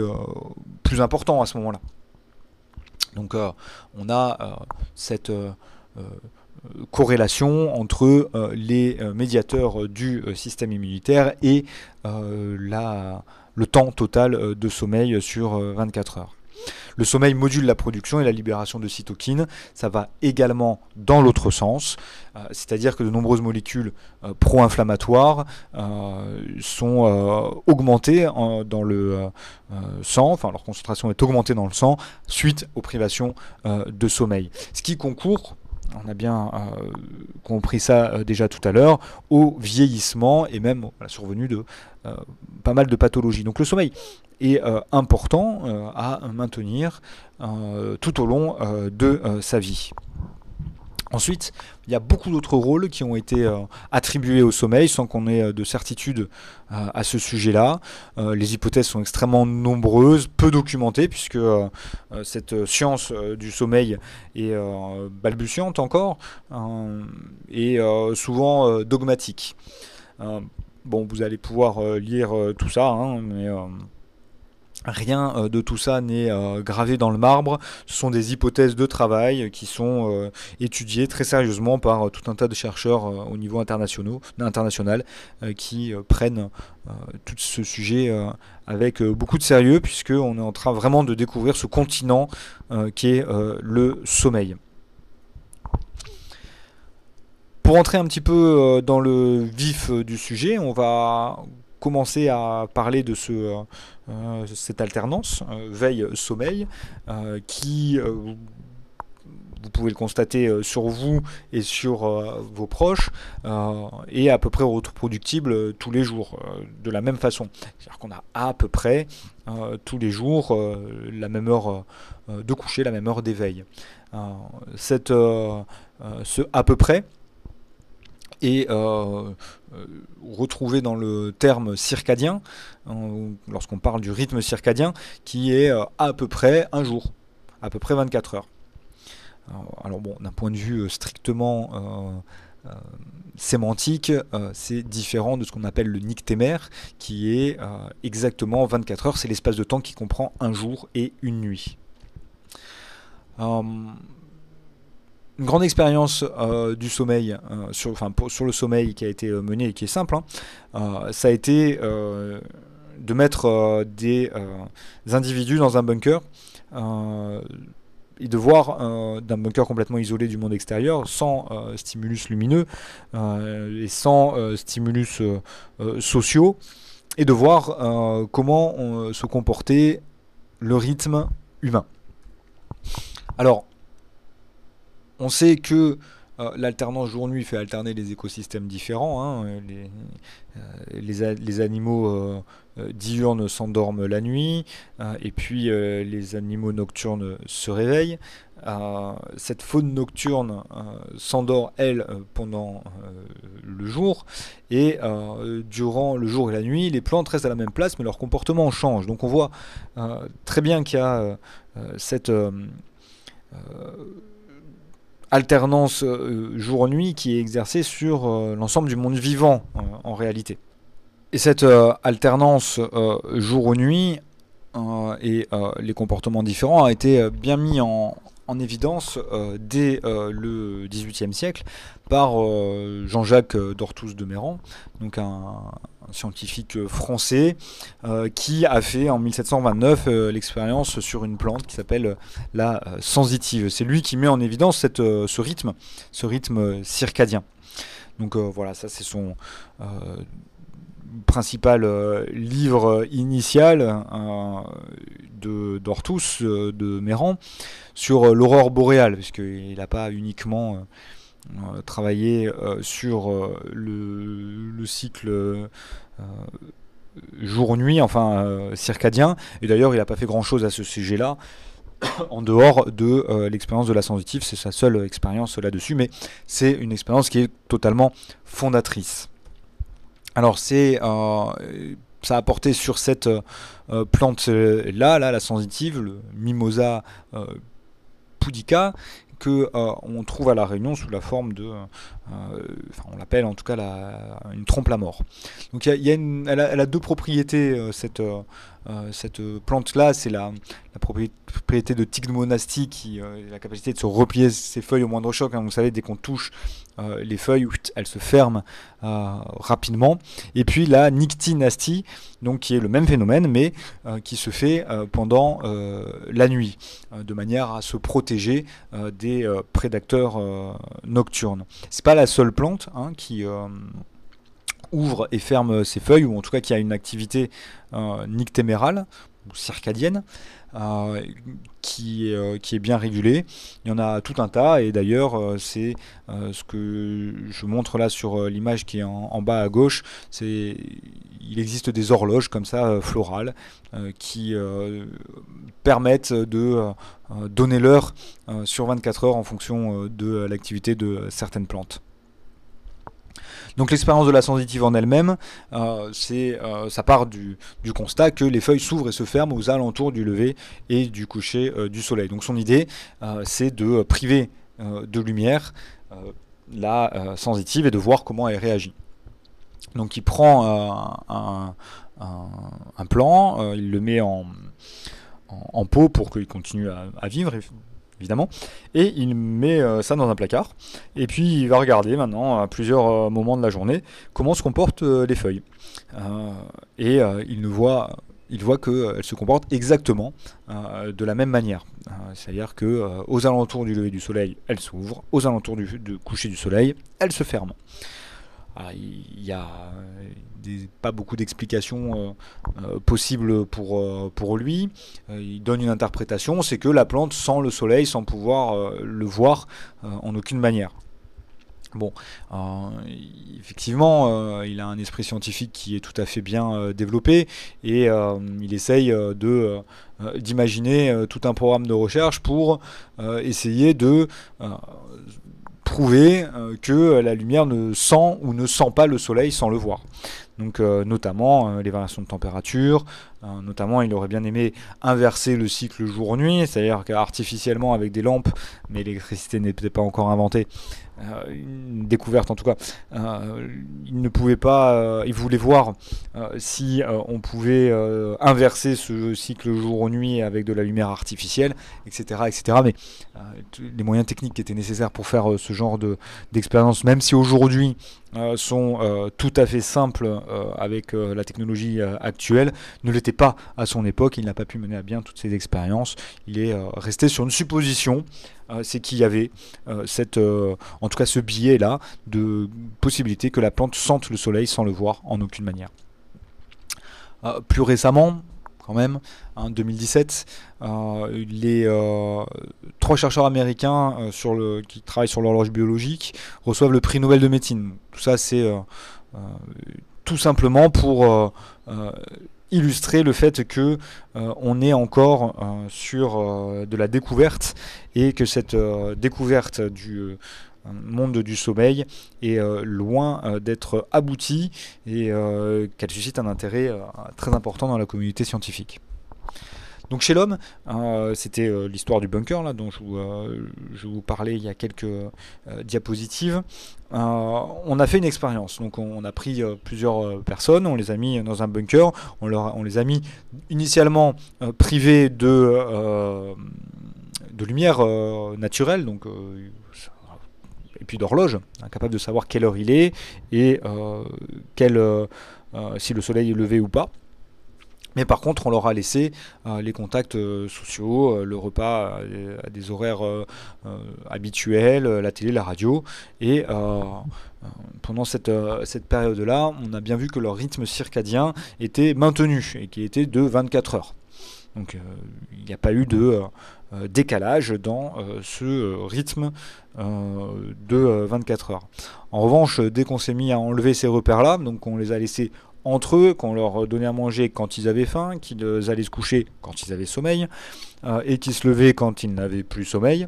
plus important à ce moment-là. Donc on a cette corrélation entre euh, les euh, médiateurs euh, du système immunitaire et la, le temps total de sommeil sur 24 heures. Le sommeil module la production et la libération de cytokines. Ça va également dans l'autre sens, c'est-à-dire que de nombreuses molécules pro-inflammatoires sont augmentées dans le sang, enfin leur concentration est augmentée dans le sang suite aux privations de sommeil. Ce qui concourt on a bien euh, compris ça euh, déjà tout à l'heure, au vieillissement et même à la survenue de euh, pas mal de pathologies. Donc le sommeil est important à maintenir tout au long de sa vie. Ensuite, il y a beaucoup d'autres rôles qui ont été euh, attribués au sommeil sans qu'on ait euh, de certitude euh, à ce sujet-là. les hypothèses sont extrêmement nombreuses, peu documentées, puisque cette science du sommeil est balbutiante encore et souvent dogmatique. bon, vous allez pouvoir lire tout ça, hein, mais Rien euh, de tout ça n'est euh, gravé dans le marbre, ce sont des hypothèses de travail euh, qui sont étudiées très sérieusement par tout un tas de chercheurs au niveau international qui prennent tout ce sujet avec beaucoup de sérieux puisqu'on est en train vraiment de découvrir ce continent qui est le sommeil. Pour entrer un petit peu dans le vif du sujet, on va commencer à parler de ce euh, cette alternance euh, veille-sommeil euh, qui vous pouvez le constater sur vous et sur vos proches, est à peu près reproductible tous les jours, de la même façon. C'est-à-dire qu'on a à peu près tous les jours la même heure de coucher, la même heure d'éveil. cette, ce à peu près et euh, euh, retrouvé dans le terme circadien, hein, lorsqu'on parle du rythme circadien, qui est euh, à peu près un jour, à peu près 24 heures. Alors bon, d'un point de vue strictement sémantique, c'est différent de ce qu'on appelle le nictémère, qui est exactement 24 heures, c'est l'espace de temps qui comprend un jour et une nuit. Hum, une grande expérience euh, du sommeil, euh, sur, enfin, sur le sommeil qui a été euh, menée et qui est simple, hein. ça a été de mettre des, individus dans un bunker et de voir d'un bunker complètement isolé du monde extérieur, sans stimulus lumineux et sans stimulus sociaux, et de voir comment se comportait le rythme humain. Alors, on sait que euh, l'alternance jour-nuit fait alterner les écosystèmes différents. Hein, euh, les, animaux euh, diurnes s'endorment la nuit, et puis les animaux nocturnes se réveillent. cette faune nocturne s'endort, elle, pendant le jour, et durant le jour et la nuit, les plantes restent à la même place, mais leur comportement change. Donc on voit très bien qu'il y a cette alternance euh, jour-nuit qui est exercée sur euh, l'ensemble du monde vivant euh, en réalité. Et cette alternance jour-nuit et les comportements différents a été bien mis en, évidence dès le le XVIIIe siècle par Jean-Jacques Dortus de Méran, donc un, scientifique euh, français euh, qui a fait en 1729 euh, l'expérience sur une plante qui s'appelle la sensitive. C'est lui qui met en évidence cette, ce rythme, ce rythme circadien. Donc voilà, ça c'est son principal livre initial de d'Ortus, de Méran, sur l'aurore boréale, puisqu'il n'a pas uniquement euh, travailler euh, sur euh, le, cycle jour-nuit, enfin circadien. Et d'ailleurs, il n'a pas fait grand-chose à ce sujet-là (coughs) en dehors de l'expérience de la sensitive, c'est sa seule expérience là-dessus, mais c'est une expérience qui est totalement fondatrice. Alors c'est ça a porté sur cette plante là, là, la sensitive, le Mimosa pudica, que euh, on trouve à la Réunion sous la forme de, euh, euh, on l'appelle en tout cas la, une trompe à mort. Donc il y a, a, elle, a, deux propriétés cette euh, cette euh, plante-là, c'est la, propriété de monastique qui euh, a la capacité de se replier ses feuilles au moindre choc. Hein. Vous savez, dès qu'on touche les feuilles, elles se ferment rapidement. Et puis la Nictinastie, donc qui est le même phénomène, mais qui se fait pendant la nuit, de manière à se protéger des prédateurs nocturnes. C'est pas la seule plante hein, qui ouvre et ferme ses feuilles, ou en tout cas qui a une activité euh, nictémérale ou circadienne. Euh, qui, euh, qui, est bien régulée Il y en a tout un tas, et d'ailleurs, c'est ce que je montre là sur l'image qui est en, en, bas à gauche. C'est, il existe des horloges comme ça, florales, qui permettent de donner l'heure sur 24 heures en fonction de l'activité de certaines plantes. Donc l'expérience de la sensitive en elle-même, euh, euh, ça part du, constat que les feuilles s'ouvrent et se ferment aux alentours du lever et du coucher euh, du soleil. Donc son idée, c'est de priver de lumière la sensitive et de voir comment elle réagit. Donc il prend un, plan, il le met en, en, pot pour qu'il continue à, vivre évidemment. Et il met euh, ça dans un placard. Et puis il va regarder maintenant à plusieurs euh, moments de la journée comment se comportent euh, les feuilles. et il voit il voit se comportent exactement de la même manière. C'est-à-dire que aux alentours du lever du soleil, elles s'ouvrent, aux alentours du, coucher du soleil, elles se ferment ah, il n'y a euh, pas beaucoup d'explications euh, euh, possibles pour, pour lui. il donne une interprétation, c'est que la plante sent le soleil sans pouvoir le voir en aucune manière. Bon, effectivement, il a un esprit scientifique qui est tout à fait bien développé et il essaye de d'imaginer tout un programme de recherche pour essayer de prouver euh, que euh, la lumière ne sent ou ne sent pas le soleil sans le voir. Donc euh, notamment les variations de température, notamment il aurait bien aimé inverser le cycle jour-nuit, c'est-à-dire qu'artificiellement avec des lampes, mais l'électricité n'est peut-être pas encore inventée, euh, une découverte en tout cas. Euh, il ne pouvait pas, euh, il voulait voir si on pouvait inverser ce cycle jour-nuit avec de la lumière artificielle, etc. etc. Mais les moyens techniques qui étaient nécessaires pour faire ce genre d'expérience, même si aujourd'hui euh, sont euh, tout à fait simples euh, avec la technologie actuelle, ne l'était pas à son époque, il n'a pas pu mener à bien toutes ses expériences, il est resté sur une supposition, c'est qu'il y avait cette, en tout cas ce biais-là de possibilité que la plante sente le soleil sans le voir en aucune manière. plus récemment, même, en hein, 2017. Euh, les euh, trois chercheurs américains euh, sur le, qui travaillent sur l'horloge biologique reçoivent le prix Nobel de médecine. Tout ça, c'est tout simplement pour illustrer le fait que on est encore sur de la découverte et que cette découverte du un monde du sommeil est euh, loin euh, d'être abouti et euh, qu'elle suscite un intérêt très important dans la communauté scientifique. Donc chez l'homme, c'était l'histoire du bunker là, dont je vous, parlais il y a quelques diapositives. on a fait une expérience, donc on, a pris plusieurs personnes, on les a mis dans un bunker, on, les a mis initialement privés de, de lumière naturelle, donc et puis d'horloge, incapable de savoir quelle heure il est et euh, quel, euh, euh, si le soleil est levé ou pas. Mais par contre, on leur a laissé les contacts sociaux, le repas à des horaires habituels, la télé, la radio. Et pendant cette, cette période-là, on a bien vu que leur rythme circadien était maintenu et qui était de 24 heures. Donc il n'y a pas eu de... Euh, décalage dans euh, ce euh, rythme de 24 heures. En revanche, dès qu'on s'est mis à enlever ces repères-là, donc on les a laissés entre eux, qu'on leur donnait à manger quand ils avaient faim, qu'ils allaient se coucher quand ils avaient sommeil, et qu'ils se levaient quand ils n'avaient plus sommeil,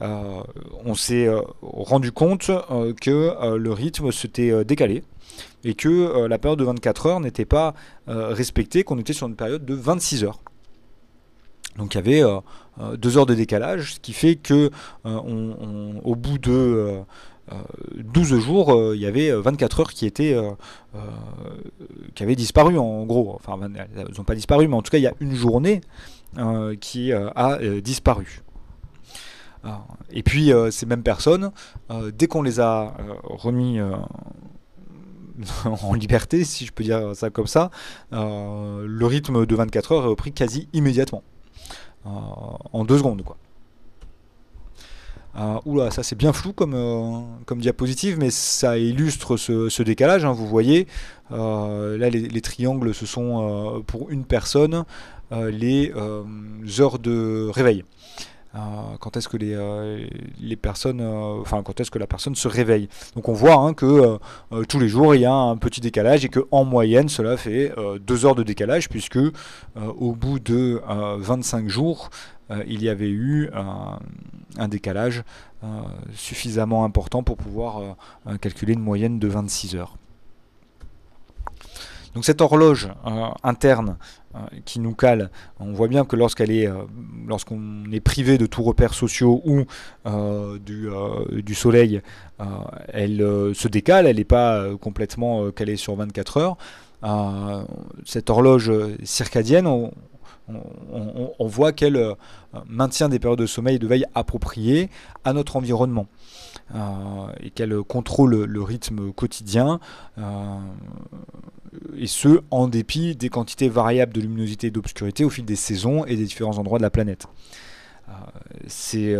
on s'est rendu compte que le rythme s'était décalé et que la période de 24 heures n'était pas respectée, qu'on était sur une période de 26 heures. Donc il y avait euh, euh, deux heures de décalage, ce qui fait que euh, au bout de 12 jours, il y avait 24 heures qui étaient qui avaient disparu en gros. Enfin, elles n'ont pas disparu, mais en tout cas, il y a une journée qui a disparu. Et puis ces mêmes personnes, dès qu'on les a remis (laughs) en liberté, si je peux dire ça comme ça, le rythme de 24 heures est repris quasi immédiatement. Euh, en deux secondes. Quoi. Euh, oula, ça c'est bien flou comme, euh, comme diapositive, mais ça illustre ce, décalage. Hein, vous voyez, là les, les, triangles, ce sont pour une personne les heures de réveil. Euh, quand est-ce que les, euh, les personnes, euh, enfin quand est-ce que la personne se réveille. Donc on voit hein, que tous les jours il y a un petit décalage et que en moyenne cela fait deux heures de décalage puisque au bout de 25 jours il y avait eu un décalage suffisamment important pour pouvoir calculer une moyenne de 26 heures. Donc cette horloge euh, interne euh, qui nous cale, on voit bien que lorsqu'elle est, euh, lorsqu'on est privé de tous repères sociaux ou du, soleil, elle se décale, elle n'est pas complètement calée sur 24 heures. cette horloge circadienne, on, on voit qu'elle maintient des périodes de sommeil et de veille appropriées à notre environnement. Euh, et qu'elle contrôle le rythme quotidien, euh, et ce, en dépit des quantités variables de luminosité et d'obscurité au fil des saisons et des différents endroits de la planète. Euh, c'est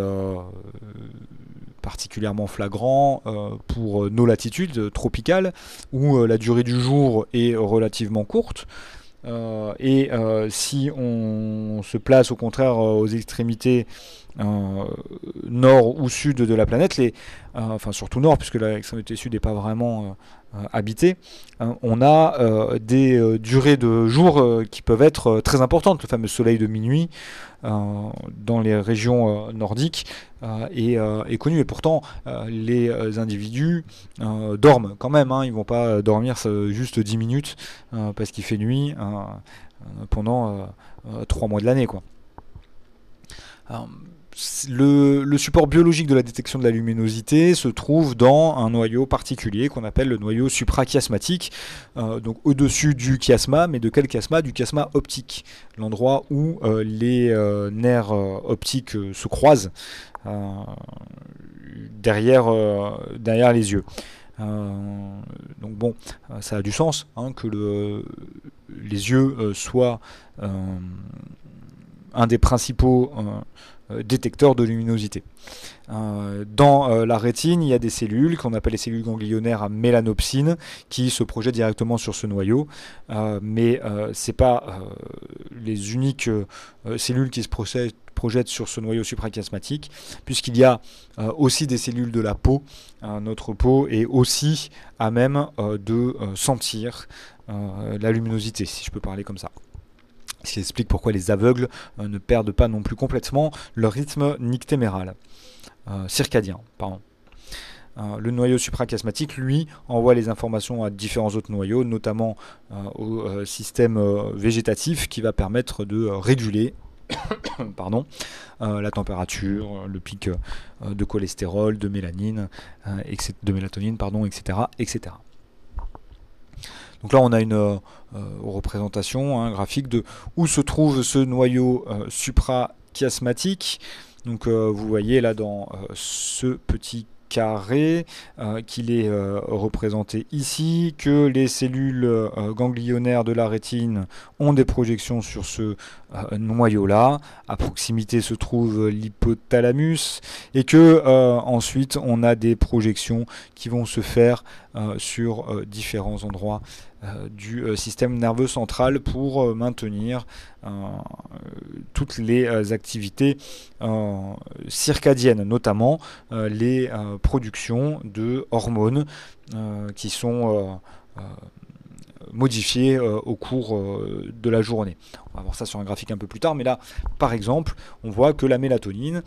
particulièrement flagrant pour nos latitudes tropicales, où la durée du jour est relativement courte. Euh, et euh, si on se place au contraire euh, aux extrémités nord ou sud de la planète, enfin surtout nord, puisque l'extrémité sud n'est pas vraiment euh, habité, hein, on a euh, des euh, durées de jours qui peuvent être très importantes, le fameux soleil de minuit dans les régions nordiques est, est, connu et pourtant les individus dorment quand même, hein. ils ne vont pas dormir juste 10 minutes parce qu'il fait nuit pendant 3 mois de l'année. quoi le, support biologique de la détection de la luminosité se trouve dans un noyau particulier qu'on appelle le noyau suprachiasmatique, euh, donc au-dessus du chiasma, mais de quel chiasma Du chiasma optique, l'endroit où euh, les euh, nerfs optiques se croisent derrière, derrière les yeux. donc bon, ça a du sens hein, que les yeux soient un des principaux... Euh, détecteur de luminosité. Euh, dans euh, la rétine, il y a des cellules qu'on appelle les cellules ganglionnaires à mélanopsine qui se projettent directement sur ce noyau, mais ce n'est pas les uniques cellules qui se projettent sur ce noyau suprachiasmatique, puisqu'il y a aussi des cellules de la peau. notre peau est aussi à même de sentir la luminosité, si je peux parler comme ça ce qui explique pourquoi les aveugles euh, ne perdent pas non plus complètement leur rythme nictéméral, euh, circadien, pardon. Euh, le noyau suprachiasmatique, lui, envoie les informations à différents autres noyaux, notamment au système végétatif qui va permettre de réguler (coughs) pardon, la température, le pic de cholestérol, de mélanine, de mélatonine, pardon, etc. etc. Donc là, on a une euh, euh, représentation hein, graphique de où se trouve ce noyau euh, suprachiasmatique. Donc vous voyez là dans ce petit carré, qu'il est représenté ici, que les cellules ganglionnaires de la rétine ont des projections sur ce noyau-là. À proximité se trouve l'hypothalamus et que ensuite on a des projections qui vont se faire sur différents endroits euh, du euh, système nerveux central pour euh, maintenir toutes les activités circadiennes, notamment les productions de hormones qui sont modifiées au cours de la journée. On va voir ça sur un graphique un peu plus tard, mais là, par exemple, on voit que la mélatonine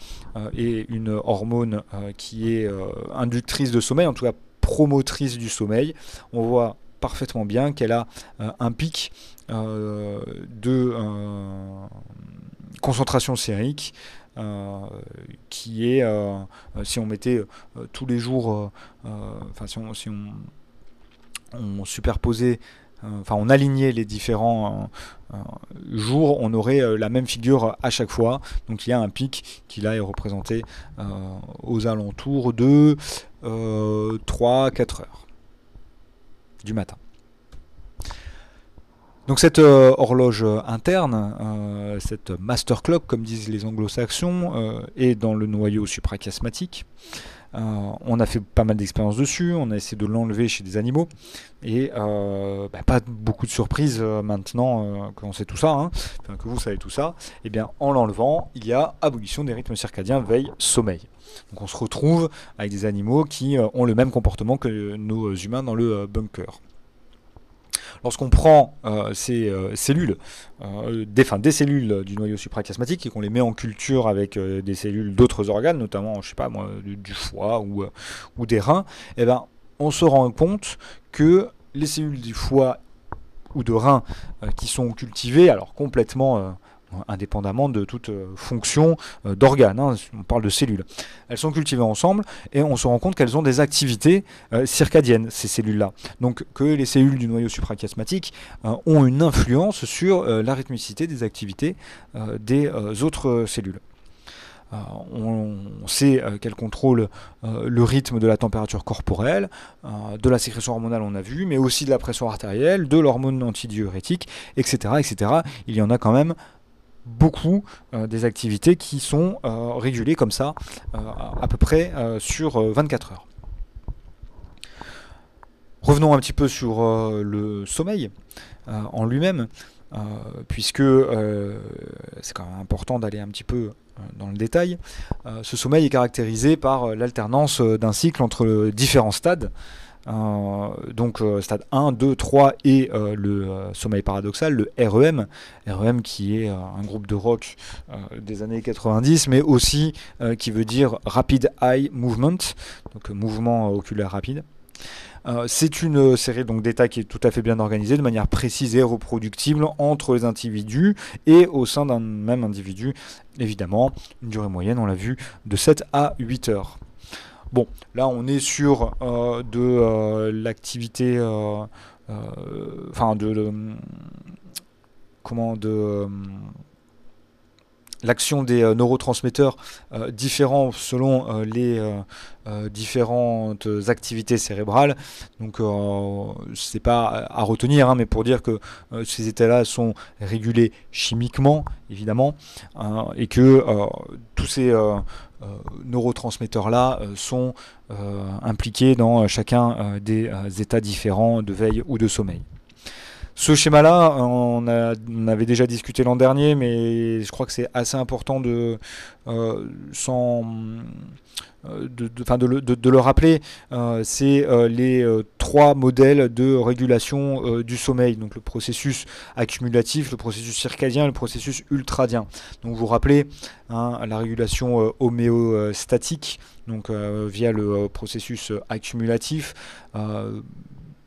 est une hormone qui est inductrice de sommeil, en tout cas promotrice du sommeil. On voit parfaitement bien qu'elle a euh, un pic euh, de euh, concentration sérique qui est, si on mettait tous les jours, enfin si, on, on superposait, enfin on alignait les différents jours, on aurait la même figure à chaque fois. Donc il y a un pic qui là est représenté aux alentours de 3-4 heures du matin. Donc cette euh, horloge euh, interne, euh, cette master clock comme disent les anglo-saxons, est dans le noyau suprachiasmatique. Euh, on a fait pas mal d'expériences dessus, on a essayé de l'enlever chez des animaux, et euh, bah, pas beaucoup de surprises euh, maintenant qu'on sait tout ça, hein. que vous savez tout ça. Et eh bien en l'enlevant, il y a abolition des rythmes circadiens, veille, sommeil. Donc on se retrouve avec des animaux qui ont le même comportement que nos humains dans le bunker. Lorsqu'on prend euh, ces euh, cellules, euh, des, cellules du noyau suprachiasmatique et qu'on les met en culture avec des cellules d'autres organes, notamment, je sais pas du, foie ou, des reins, eh ben, on se rend compte que les cellules du foie ou de reins qui sont cultivées, alors complètement indépendamment de toute euh, fonction euh, d'organe, hein, on parle de cellules. Elles sont cultivées ensemble et on se rend compte qu'elles ont des activités euh, circadiennes, ces cellules-là. Donc que les cellules du noyau suprachiasmatique ont une influence sur la rythmicité des activités des autres cellules. on, sait qu'elles contrôlent le rythme de la température corporelle, de la sécrétion hormonale, on a vu, mais aussi de la pression artérielle, de l'hormone antidiurétique, etc., etc. Il y en a quand même beaucoup euh, des activités qui sont euh, régulées comme ça euh, à peu près sur 24 heures. Revenons un petit peu sur le sommeil en lui-même, puisque c'est quand même important d'aller un petit peu dans le détail. ce sommeil est caractérisé par l'alternance d'un cycle entre différents stades. Euh, donc euh, stade 1, 2, 3 et euh, le sommeil paradoxal, le REM. REM qui est un groupe de rock des années 90, mais aussi qui veut dire Rapid Eye Movement, donc mouvement oculaire rapide. c'est une série donc d'états qui est tout à fait bien organisée de manière précise et reproductible entre les individus et au sein d'un même individu évidemment une durée moyenne on l'a vu de 7 à 8 heures Bon, là on est sur euh, de euh, l'activité, euh, enfin de, comment de l'action des neurotransmetteurs différents selon les différentes activités cérébrales. Donc c'est pas à retenir, hein, mais pour dire que ces états-là sont régulés chimiquement, évidemment, hein, et que tous ces euh, neurotransmetteurs-là euh, sont euh, impliqués dans chacun des états différents de veille ou de sommeil. Ce schéma-là, on, avait déjà discuté l'an dernier, mais je crois que c'est assez important de, euh, sans, euh, de, le rappeler. Euh, c'est les trois modèles de régulation du sommeil, donc le processus accumulatif, le processus circadien, le processus ultradien. Donc vous vous rappelez hein, la régulation homéostatique, donc via le processus accumulatif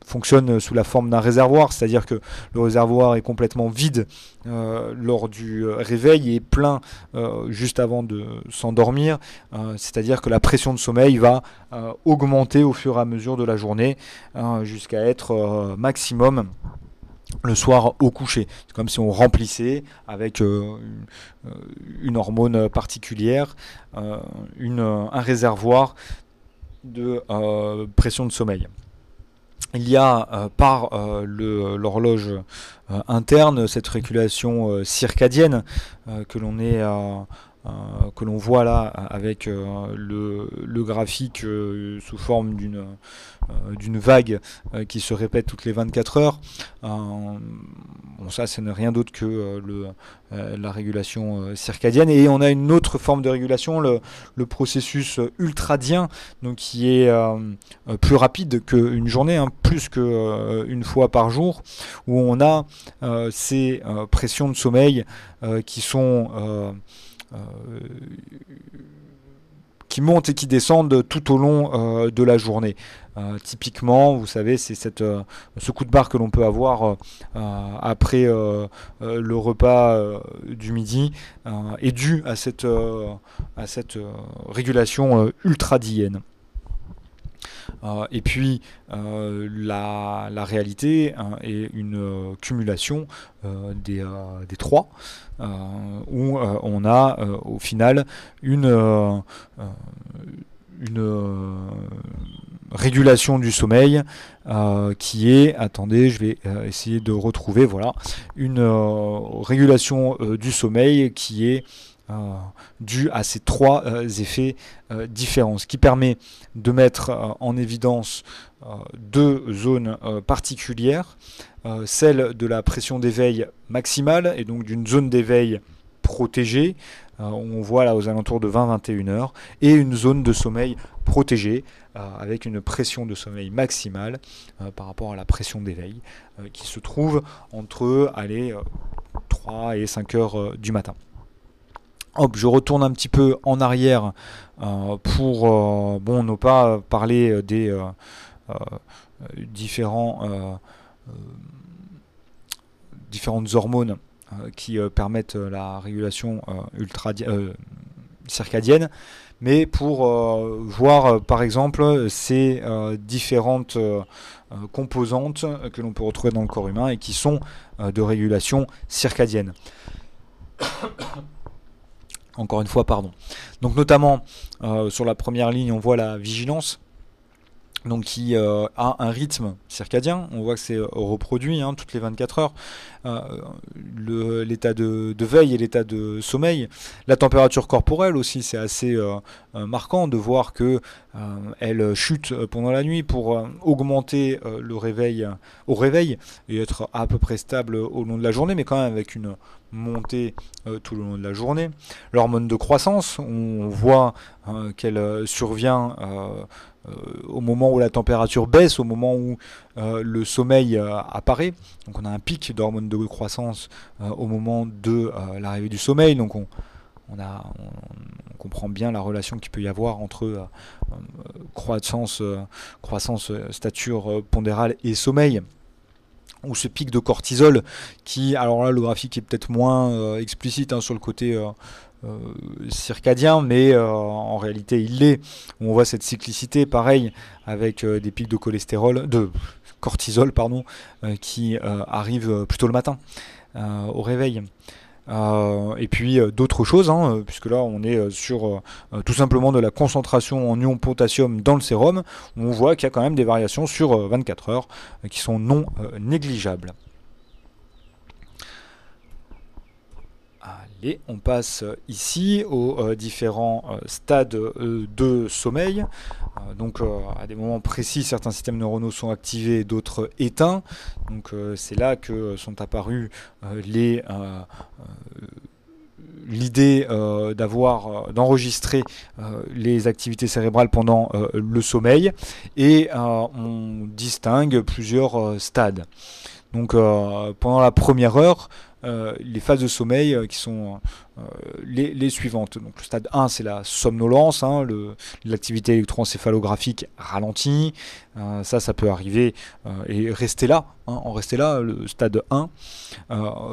fonctionne sous la forme d'un réservoir, c'est-à-dire que le réservoir est complètement vide euh, lors du euh, réveil et plein euh, juste avant de s'endormir, c'est-à-dire que la pression de sommeil va augmenter au fur et à mesure de la journée hein, jusqu'à être maximum le soir au coucher. C'est comme si on remplissait avec une hormone particulière un réservoir de pression de sommeil il y a euh, par euh, l'horloge euh, interne cette régulation circadienne que l'on est à Hein, que l'on voit là avec euh, le, graphique euh, sous forme d'une euh, vague qui se répète toutes les 24 heures, hein, bon, ça, c'est rien d'autre que le, la régulation circadienne. Et on a une autre forme de régulation, le, le processus ultradien, donc qui est plus rapide qu'une journée, hein, plus qu'une fois par jour, où on a ces pressions de sommeil qui sont euh, qui montent et qui descendent tout au long euh, de la journée. Euh, typiquement, vous savez, c'est ce coup de barre que l'on peut avoir après le repas du midi est dû à cette, à cette régulation ultra-dienne. Euh, et puis euh, la, réalité hein, est une euh, cumulation des, trois, où on a au final une régulation du sommeil qui est, attendez, je vais essayer de retrouver, voilà, une régulation du sommeil qui est euh, dû à ces trois euh, effets euh, différents, ce qui permet de mettre en évidence deux zones particulières, celle de la pression d'éveil maximale et donc d'une zone d'éveil protégée, on voit là aux alentours de 20-21 heures, et une zone de sommeil protégée avec une pression de sommeil maximale par rapport à la pression d'éveil qui se trouve entre allez, 3 et 5 heures du matin je retourne un petit peu en arrière euh, pour euh, bon, ne pas parler des euh, différents, différentes hormones qui permettent la régulation ultra circadienne, mais pour voir par exemple ces différentes composantes que l'on peut retrouver dans le corps humain et qui sont de régulation circadienne encore une fois, pardon. Donc notamment euh, sur la première ligne, on voit la vigilance. Donc qui euh, a un rythme circadien, on voit que c'est euh, reproduit hein, toutes les 24 heures, l'état de, de, veille et l'état de sommeil, la température corporelle aussi, c'est assez marquant de voir que elle chute pendant la nuit pour augmenter le réveil au réveil et être à peu près stable au long de la journée, mais quand même avec une monter euh, tout le long de la journée. L'hormone de croissance, on voit hein, qu'elle euh, survient euh, au moment où la température baisse, au moment où le sommeil apparaît. Donc on a un pic d'hormone de croissance au moment de l'arrivée du sommeil. Donc on, comprend bien la relation qu'il peut y avoir entre croissance, croissance, stature pondérale et sommeil ou ce pic de cortisol qui, alors là le graphique est peut-être moins euh, explicite hein, sur le côté euh, euh, circadien, mais en réalité il l'est. On voit cette cyclicité, pareil, avec des pics de cholestérol, de cortisol, pardon, qui arrivent plutôt le matin au réveil. Euh, et puis euh, d'autres choses, hein, euh, puisque là on est sur tout simplement de la concentration en ion potassium dans le sérum, on voit qu'il y a quand même des variations sur 24 heures qui sont non négligeables. on passe euh, ici aux euh, différents euh, stades de sommeil. donc à des moments précis, certains systèmes neuronaux sont activés, d'autres éteints. Donc c'est là que sont apparus l'idée d'avoir d'enregistrer les activités cérébrales pendant le sommeil et on distingue plusieurs stades. Donc pendant la première heure, euh, les phases de sommeil euh, qui sont euh, les, suivantes. Donc, le stade 1, c'est la somnolence, hein, l'activité électroencéphalographique ralentie. ça, ça peut arriver et rester là, hein, en rester là, le stade 1.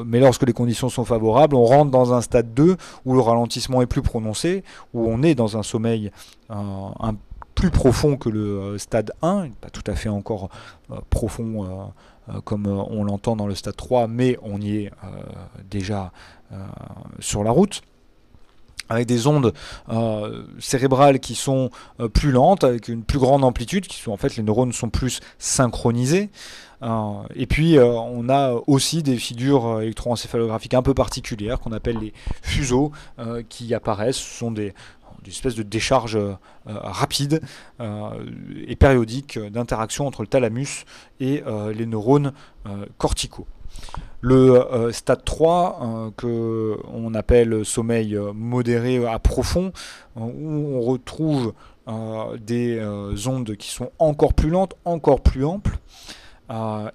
mais lorsque les conditions sont favorables, on rentre dans un stade 2 où le ralentissement est plus prononcé, où on est dans un sommeil un plus profond que le stade 1, pas tout à fait encore profond euh, comme euh, on l'entend dans le stade 3, mais on y est euh, déjà sur la route avec des ondes cérébrales qui sont plus lentes, avec une plus grande amplitude, qui sont en fait les neurones sont plus synchronisés. et puis on a aussi des figures électroencéphalographiques un peu particulières qu'on appelle les fuseaux qui apparaissent. Ce sont des, espèce de décharge euh, rapide euh, et périodique d'interaction entre le thalamus et euh, les neurones corticaux. Le stade 3, qu'on que on appelle sommeil modéré à profond, où on retrouve des ondes qui sont encore plus lentes, encore plus amples,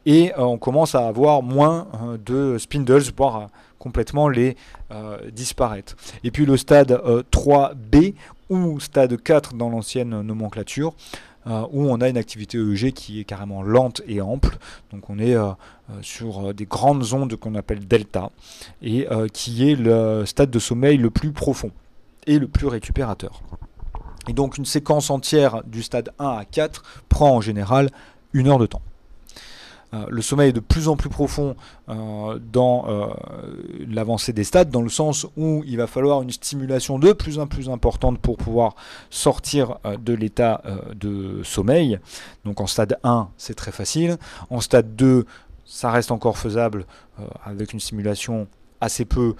et on commence à avoir moins de spindles, voire complètement les euh, disparaître. Et puis le stade 3B euh, ou stade 4 dans l'ancienne nomenclature, euh, où on a une activité EEG qui est carrément lente et ample. Donc on est sur des grandes ondes qu'on appelle delta, et qui est le stade de sommeil le plus profond et le plus récupérateur. Et donc une séquence entière du stade 1 à 4 prend en général une heure de temps. Euh, le sommeil est de plus en plus profond euh, dans euh, l'avancée des stades, dans le sens où il va falloir une stimulation de plus en plus importante pour pouvoir sortir de l'état de sommeil. Donc en stade 1, c'est très facile. En stade 2, ça reste encore faisable avec une stimulation assez peu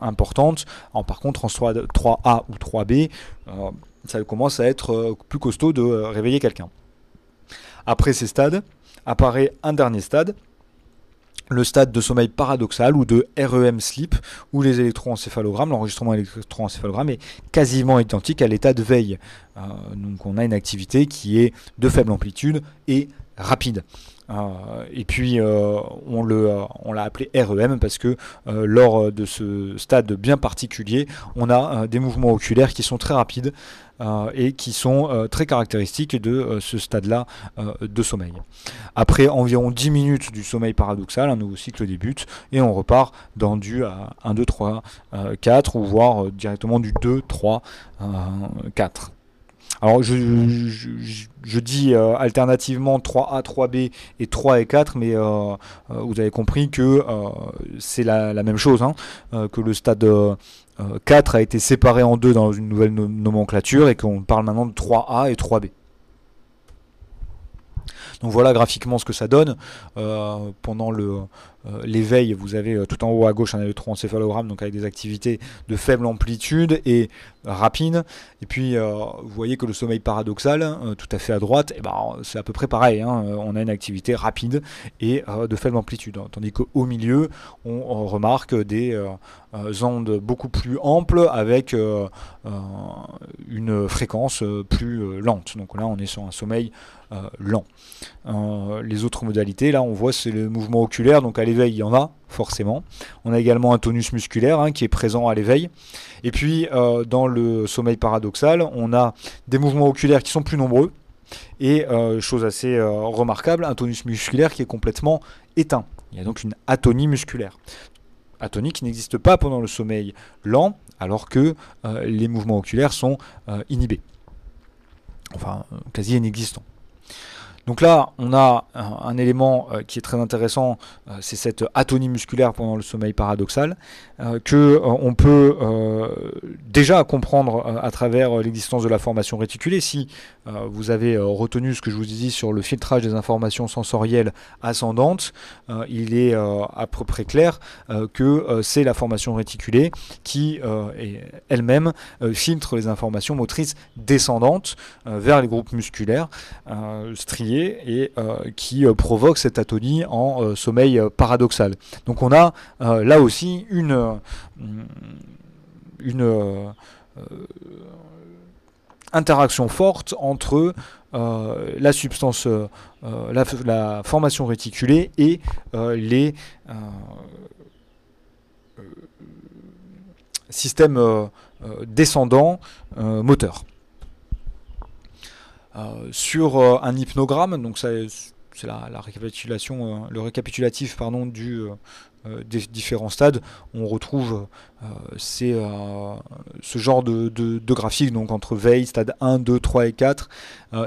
importante. par contre, en stade 3A ou 3B, ça commence à être plus costaud de réveiller quelqu'un. Après ces stades, apparaît un dernier stade, le stade de sommeil paradoxal ou de REM sleep, où les électroencéphalogrammes, l'enregistrement électroencéphalogramme est quasiment identique à l'état de veille. Euh, donc on a une activité qui est de faible amplitude et rapide. Ah, et puis euh, on euh, on l'a appelé REM parce que euh, lors de ce stade bien particulier, on a des mouvements oculaires qui sont très rapides et qui sont très caractéristiques de ce stade-là de sommeil. Après environ 10 minutes du sommeil paradoxal, un hein, nouveau cycle débute et on repart dans du 1, 2, 3, 4 ou voire directement du 2, 3, 4. Alors je, dis euh, alternativement 3A, 3B et 3 et 4, mais euh, euh, vous avez compris que c'est la, même chose, hein, que le stade 4 a été séparé en deux dans une nouvelle nomenclature et qu'on parle maintenant de 3A et 3B. Donc voilà graphiquement ce que ça donne pendant le, euh, l'éveil, vous avez euh, tout en haut à gauche un électroencéphalogramme, donc avec des activités de faible amplitude et rapide. Et puis, euh, vous voyez que le sommeil paradoxal, tout à fait à droite, et eh ben, c'est à peu près pareil. Hein. on a une activité rapide et de faible amplitude. Hein. tandis qu'au milieu, on, remarque des ondes beaucoup plus amples avec une fréquence plus lente. Donc là, on est sur un sommeil lent. les autres modalités, là, on voit, c'est le mouvement oculaire, donc à l'éveil, il y en a, forcément. On a également un tonus musculaire hein, qui est présent à l'éveil. Et puis, euh, dans le sommeil paradoxal, on a des mouvements oculaires qui sont plus nombreux. Et euh, chose assez euh, remarquable, un tonus musculaire qui est complètement éteint. Il y a donc une atonie musculaire. Atonie qui n'existe pas pendant le sommeil lent, alors que les mouvements oculaires sont inhibés. Enfin, quasi inexistants. Donc là, on a un, élément euh, qui est très intéressant, euh, c'est cette atonie musculaire pendant le sommeil paradoxal, euh, que on peut déjà comprendre à travers l'existence de la formation réticulée. Si euh, vous avez euh, retenu ce que je vous ai dit sur le filtrage des informations sensorielles ascendantes. Euh, il est à peu près clair que c'est la formation réticulée qui elle-même filtre les informations motrices descendantes vers les groupes musculaires striés et qui provoque cette atonie en sommeil paradoxal. Donc on a là aussi une, une interaction forte entre euh, la substance, euh, euh, la, formation réticulée et les systèmes descendants moteurs. sur un hypnogramme, donc ça c'est la, récapitulation, le récapitulatif pardon, du, euh, des différents stades, on retrouve euh, euh, ce genre de, de, graphique, donc entre veille, stade 1, 2, 3 et 4,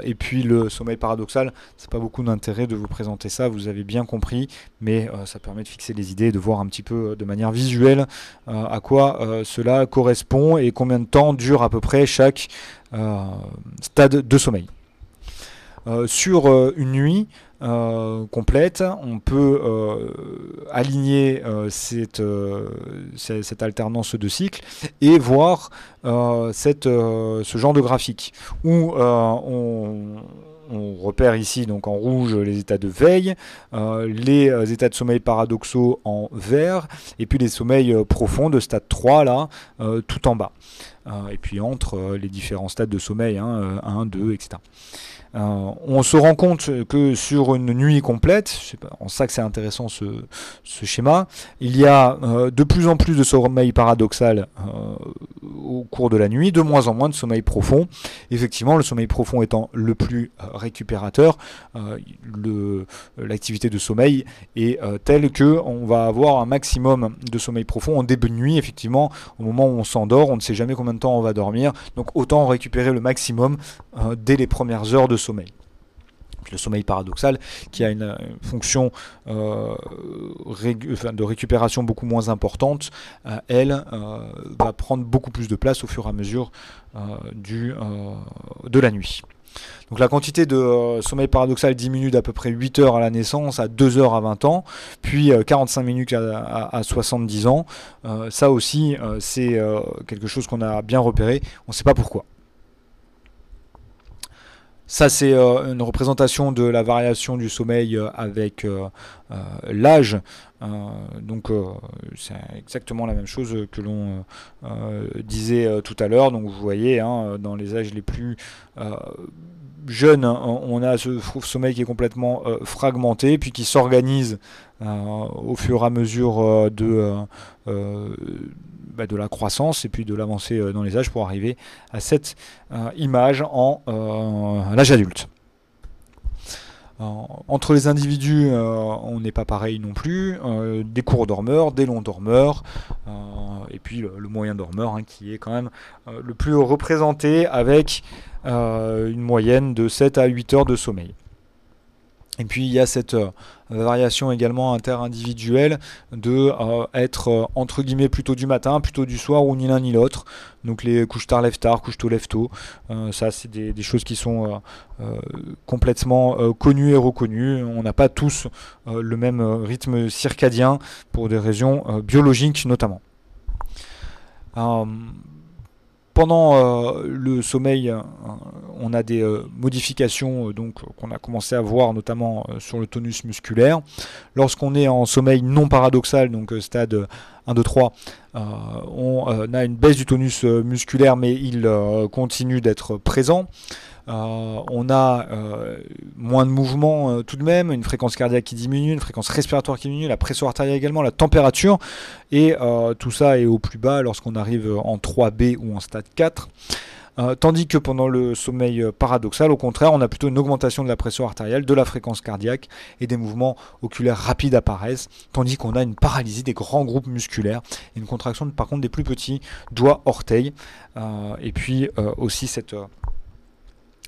et puis le sommeil paradoxal. C'est pas beaucoup d'intérêt de vous présenter ça, vous avez bien compris, mais ça permet de fixer les idées, de voir un petit peu de manière visuelle à quoi cela correspond et combien de temps dure à peu près chaque stade de sommeil. sur une nuit, euh, complète. On peut euh, aligner euh, cette, alternance de cycles et voir ce genre de graphique où on repère ici donc en rouge les états de veille, les états de sommeil paradoxaux en vert, et puis les sommeils profonds de stade 3 là, tout en bas. et puis entre les différents stades de sommeil, 1, 2, etc. Euh, on se rend compte que sur une nuit complète, c'est en ça que c'est intéressant ce, schéma, il y a euh, de plus en plus de sommeil paradoxal euh, au cours de la nuit, de moins en moins de sommeil profond. Effectivement, le sommeil profond étant le plus récupérateur, l'activité de sommeil est telle que on va avoir un maximum de sommeil profond en début de nuit. Effectivement, au moment où on s'endort, on ne sait jamais combien de temps on va dormir, donc autant récupérer le maximum dès les premières heures de sommeil sommeil. Le sommeil paradoxal qui a une, fonction euh, de récupération beaucoup moins importante, euh, elle euh, va prendre beaucoup plus de place au fur et à mesure du, de la nuit. Donc la quantité de sommeil paradoxal diminue d'à peu près 8 heures à la naissance, à 2 heures à 20 ans, puis 45 minutes à, 70 ans. ça aussi, c'est quelque chose qu'on a bien repéré. On ne sait pas pourquoi. Ça, c'est euh, une représentation de la variation du sommeil euh, avec euh, l'âge. donc, c'est exactement la même chose que l'on disait tout à l'heure. Donc, vous voyez, hein, dans les âges les plus jeunes, on a ce sommeil qui est complètement fragmenté, puis qui s'organise au fur et à mesure de bah, de la croissance et puis de l'avancée euh, dans les âges pour arriver à cette euh, image en euh, âge adulte. Entre les individus, on n'est pas pareil non plus. des courts dormeurs, des longs dormeurs, et puis le, moyen dormeur hein, qui est quand même le plus représenté avec une moyenne de 7 à 8 heures de sommeil. Et puis il y a cette euh, variation également interindividuelle de euh, être euh, entre guillemets plutôt du matin, plutôt du soir ou ni l'un ni l'autre. Donc les couches tard, lève tard, couche tôt, lève tôt. ça, c'est des, des, choses qui sont complètement connues et reconnues. On n'a pas tous le même rythme circadien pour des raisons biologiques notamment. Pendant euh, le sommeil, euh, on a des euh, modifications donc qu'on a commencé à voir notamment sur le tonus musculaire. Lorsqu'on est en sommeil non paradoxal, donc stade 1, 2, 3, on a une baisse du tonus musculaire, mais il continue d'être présent. Euh, on a euh, moins de mouvements euh, tout de même, une fréquence cardiaque qui diminue, une fréquence respiratoire qui diminue, la pression artérielle également, la température. Et tout ça est au plus bas lorsqu'on arrive en 3B ou en stade 4. tandis que pendant le sommeil paradoxal, au contraire, on a plutôt une augmentation de la pression artérielle, de la fréquence cardiaque et des mouvements oculaires rapides apparaissent, tandis qu'on a une paralysie des grands groupes musculaires et une contraction par contre des plus petits doigts, orteils, et puis aussi cette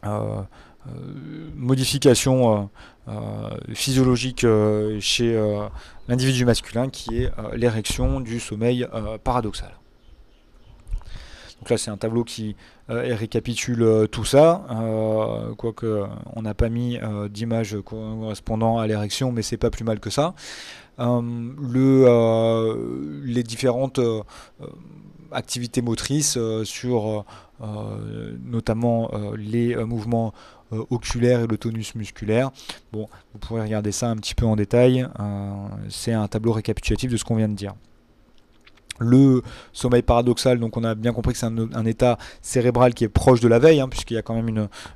euh, euh, modification euh, physiologique chez l'individu masculin qui est l'érection du sommeil paradoxal. Donc là, c'est un tableau qui récapitule tout ça, quoique on n'a pas mis d'image correspondant à l'érection, mais c'est pas plus mal que ça. Le, les différentes activité motrice euh, sur euh, euh, notamment les mouvements oculaires et le tonus musculaire. Bon, vous pourrez regarder ça un petit peu en détail. Hein. C'est un tableau récapitulatif de ce qu'on vient de dire. Le sommeil paradoxal, donc on a bien compris que c'est un, état cérébral qui est proche de la veille, hein, puisqu'il y a quand même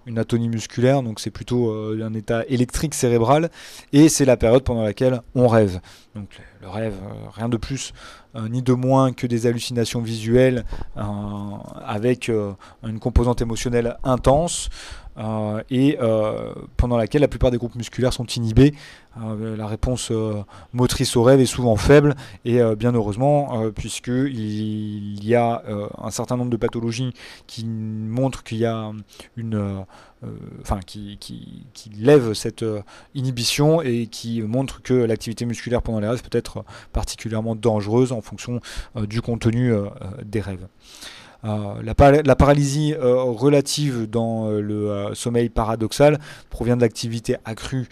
une, atonie musculaire, donc c'est plutôt euh, un état électrique cérébral, et c'est la période pendant laquelle on rêve. Donc le rêve, euh, rien de plus euh, ni de moins que des hallucinations visuelles avec une composante émotionnelle intense. Euh, et euh, pendant laquelle la plupart des groupes musculaires sont inhibés. Euh, la réponse motrice au rêve est souvent faible et bien heureusement puisqu'il y a un certain nombre de pathologies qui montrent qu'il y a une... Enfin, qui, qui, qui, lève cette inhibition et qui montrent que l'activité musculaire pendant les rêves peut être particulièrement dangereuse en fonction du contenu des rêves. Euh, la, paralysie euh, relative dans euh, le sommeil paradoxal provient de l'activité accrue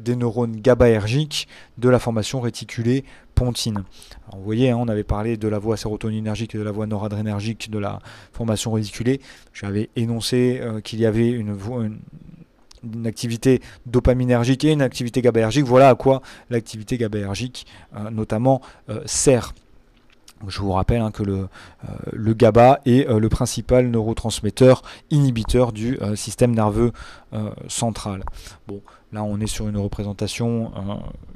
des neurones GABAergiques de la formation réticulée pontine. vous voyez, hein, on avait parlé de la voie sérotoninergique et de la voie noradrénergique de la formation réticulée. J'avais énoncé qu'il y avait une, activité dopaminergique et une activité GABAergique. Voilà à quoi l'activité GABAergique notamment sert. Je vous rappelle hein, que euh, le, GABA est euh, le principal neurotransmetteur inhibiteur du euh, système nerveux central. Bon, là on est sur une représentation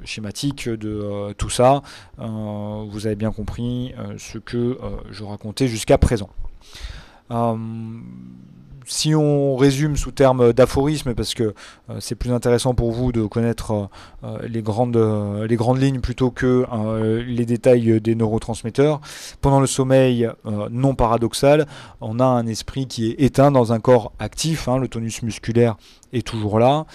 schématique de tout ça. vous avez bien compris ce que je racontais jusqu'à présent si on résume sous terme d'aphorisme, parce que euh, c'est plus intéressant pour vous de connaître euh, euh, les, grandes, les grandes lignes plutôt que les détails des neurotransmetteurs, pendant le sommeil non paradoxal, on a un esprit qui est éteint dans un corps actif, hein, le tonus musculaire est toujours là,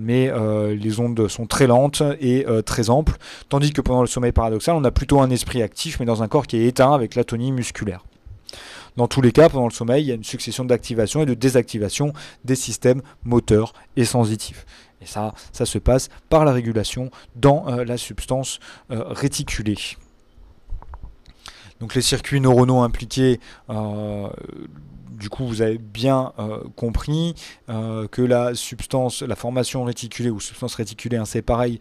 mais les ondes sont très lentes et très amples, tandis que pendant le sommeil paradoxal, on a plutôt un esprit actif, mais dans un corps qui est éteint avec l'atonie musculaire. Dans tous les cas, pendant le sommeil, il y a une succession d'activations et de désactivations des systèmes moteurs et sensitifs. Et ça, ça se passe par la régulation dans euh, la substance euh, réticulée. Donc les circuits neuronaux impliqués, euh, du coup vous avez bien euh, compris euh, que la substance, la formation réticulée ou substance réticulée, hein, c'est pareil,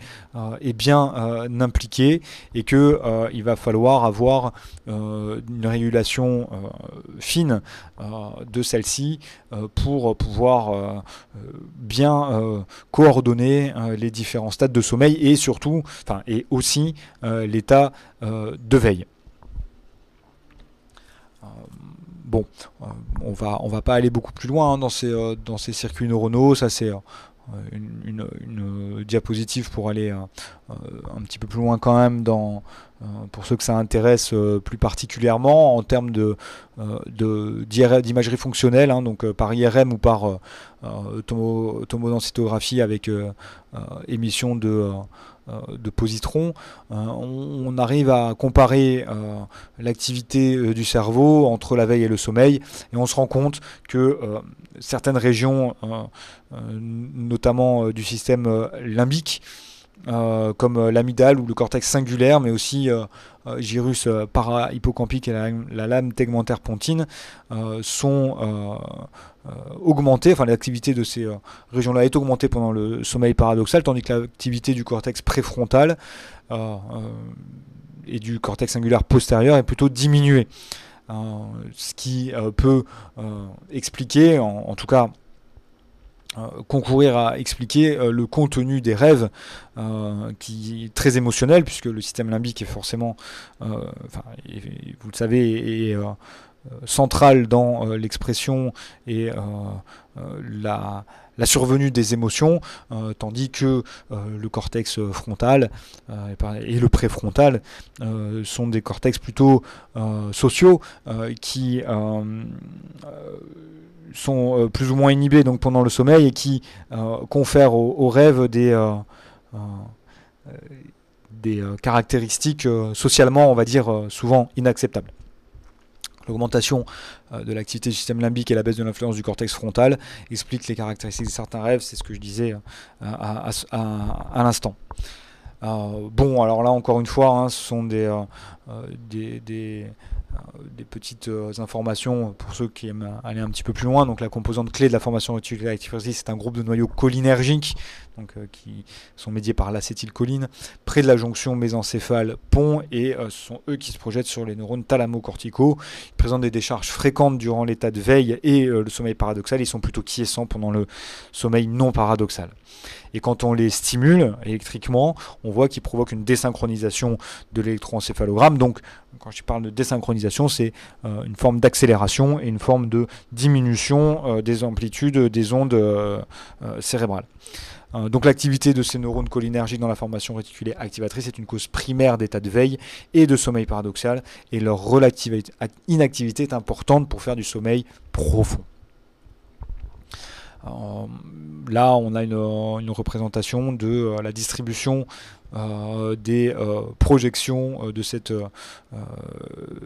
est bien impliquée et que il va falloir avoir une régulation fine de celle-ci pour pouvoir bien coordonner les différents stades de sommeil et surtout, et aussi l'état de veille. Euh, bon, euh, on va on va pas aller beaucoup plus loin hein, dans ces euh, dans ces circuits neuronaux. Ça c'est une, diapositive pour aller un petit peu plus loin quand même dans pour ceux que ça intéresse plus particulièrement en termes de d'imagerie fonctionnelle, hein, donc par IRM ou par tomodensitographie avec émission de euh, de positrons, euh, on, arrive à comparer euh, l'activité du cerveau entre la veille et le sommeil, et on se rend compte que certaines régions, notamment du système limbique, euh, comme euh, l'amidale ou le cortex singulaire, mais aussi euh, gyrus parahippocampique et la, lame tegmentaire pontine sont augmentés, enfin l'activité de ces régions-là est augmentée pendant le sommeil paradoxal, tandis que l'activité du cortex préfrontal et du cortex singulaire postérieur est plutôt diminuée. ce qui peut expliquer, en, tout cas euh, concourir à expliquer euh, le contenu des rêves euh, qui est très émotionnel puisque le système limbique est forcément vous le savez est, euh, centrale dans euh, l'expression et euh, la, survenue des émotions, tandis que le cortex frontal et le préfrontal sont des cortex plutôt sociaux qui sont plus ou moins inhibés donc pendant le sommeil et qui confèrent au, rêve des, des caractéristiques socialement, on va dire, souvent inacceptables. L'augmentation euh, de l'activité du système limbique et la baisse de l'influence du cortex frontal expliquent les caractéristiques de certains rêves, c'est ce que je disais euh, à, l'instant. Euh, bon, alors là, encore une fois, hein, ce sont des des petites euh, informations pour ceux qui aiment aller un petit peu plus loin. Donc la composante clé de la formation reticulaire, active c'est un groupe de noyaux cholinergiques donc, euh, qui sont médiés par l'acétylcholine près de la jonction mésencéphale-pont et euh, ce sont eux qui se projettent sur les neurones thalamo-corticaux. Ils présentent des décharges fréquentes durant l'état de veille et le sommeil paradoxal. Ils sont plutôt quiescents pendant le sommeil non paradoxal. Et quand on les stimule électriquement, on voit qu'ils provoquent une désynchronisation de l'électroencéphalogramme. Donc, quand je parle de désynchronisation, c'est euh, une forme d'accélération et une forme de diminution euh, des amplitudes des ondes euh, cérébrales. Donc l'activité de ces neurones cholinergiques dans la formation réticulée activatrice est une cause primaire d'état de veille et de sommeil paradoxal et leur inactivité est importante pour faire du sommeil profond. Euh, là, on a une, représentation de euh, la distribution euh, des projections de cette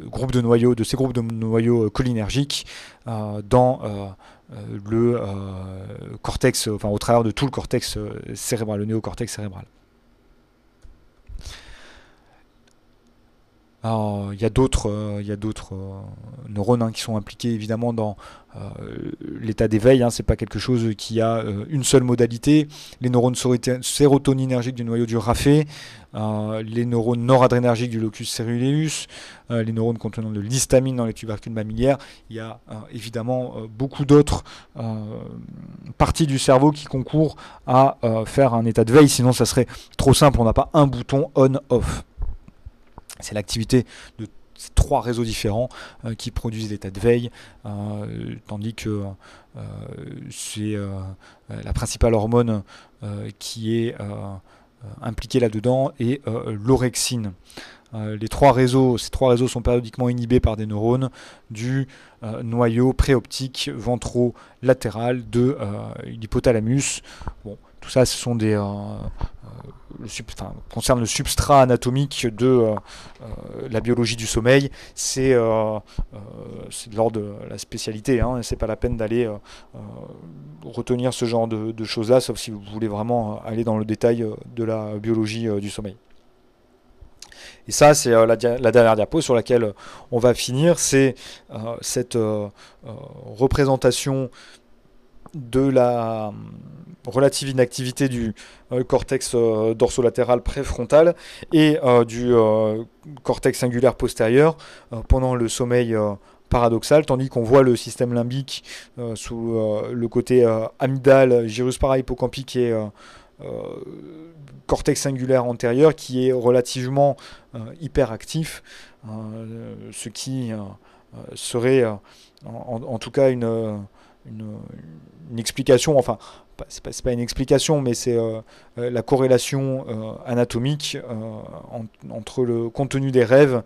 groupe de noyaux, de ces groupes de noyaux cholinergiques dans le cortex, enfin au travers de tout le cortex cérébral, le néocortex cérébral. il y a d'autres, euh, euh, neurones hein, qui sont impliqués évidemment dans euh, l'état d'éveil. ce hein. c'est pas quelque chose qui a une seule modalité. Les neurones sérotoninergiques du noyau du rafé, les neurones noradrénergiques du locus céruleus, les neurones contenant de l'histamine dans les tubercules mammillaires. Il y a évidemment beaucoup d'autres parties du cerveau qui concourent à faire un état de veille. Sinon, ça serait trop simple. On n'a pas un bouton on/off. C'est l'activité de trois réseaux différents euh, qui produisent l'état de veille, euh, tandis que euh, c'est la principale hormone qui est impliquée là-dedans et l'orexine. les trois réseaux, ces trois réseaux sont périodiquement inhibés par des neurones du noyau préoptique ventro-latéral de l'hypothalamus. Tout ça, ce sont des euh, euh, le concerne le substrat anatomique de euh, la biologie du sommeil, c'est de l'ordre de la spécialité. ce hein, c'est pas la peine d'aller retenir ce genre de, choses-là, sauf si vous voulez vraiment aller dans le détail de la biologie du sommeil. Et ça, c'est la, dernière diapo sur laquelle on va finir. C'est cette représentation de la euh, relative inactivité du euh, cortex euh, dorsolatéral préfrontal et du cortex singulaire postérieur pendant le sommeil paradoxal, tandis qu'on voit le système limbique sous le côté amygdale, gyrus parahippocampique et cortex singulaire antérieur qui est relativement hyperactif, ce qui serait en, tout cas une une, explication, enfin, c'est pas, pas, une explication, mais c'est euh, euh, la corrélation euh, anatomique entre le contenu des rêves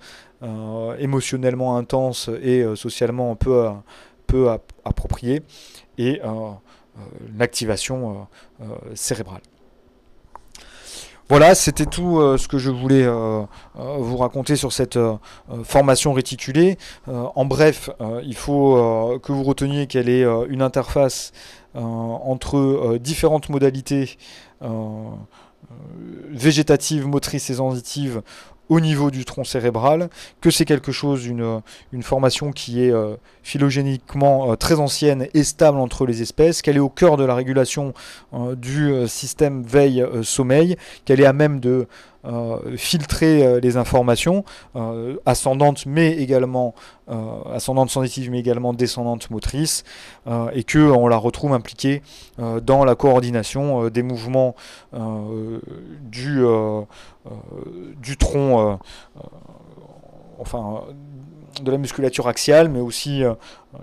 émotionnellement intense et socialement peu, peu approprié et l'activation cérébrale. Voilà, c'était tout euh, ce que je voulais euh, euh, vous raconter sur cette formation réticulée. en bref, il faut que vous reteniez qu'elle est une interface entre différentes modalités végétatives, motrices et sensitives au niveau du tronc cérébral, que c'est quelque chose, une, formation qui est euh, phylogéniquement euh, très ancienne et stable entre les espèces, qu'elle est au cœur de la régulation euh, du système veille-sommeil, qu'elle est à même de euh, filtrer euh, les informations euh, ascendantes, mais également ascendantes sensitives, mais également descendantes motrices, et que on la retrouve impliquée dans la coordination des mouvements du, du tronc enfin de la musculature axiale, mais aussi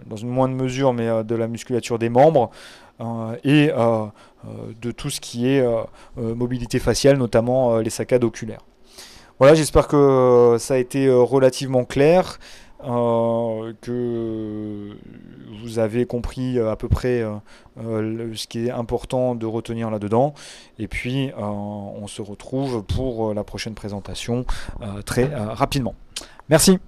dans une moindre mesure, mais de la musculature des membres. et euh, de tout ce qui est euh, euh, mobilité faciale, notamment les saccades oculaires. Voilà, j'espère que ça a été relativement clair. que vous avez compris à peu près ce qui est important de retenir là-dedans. Et puis, on se retrouve pour la prochaine présentation très rapidement. Merci.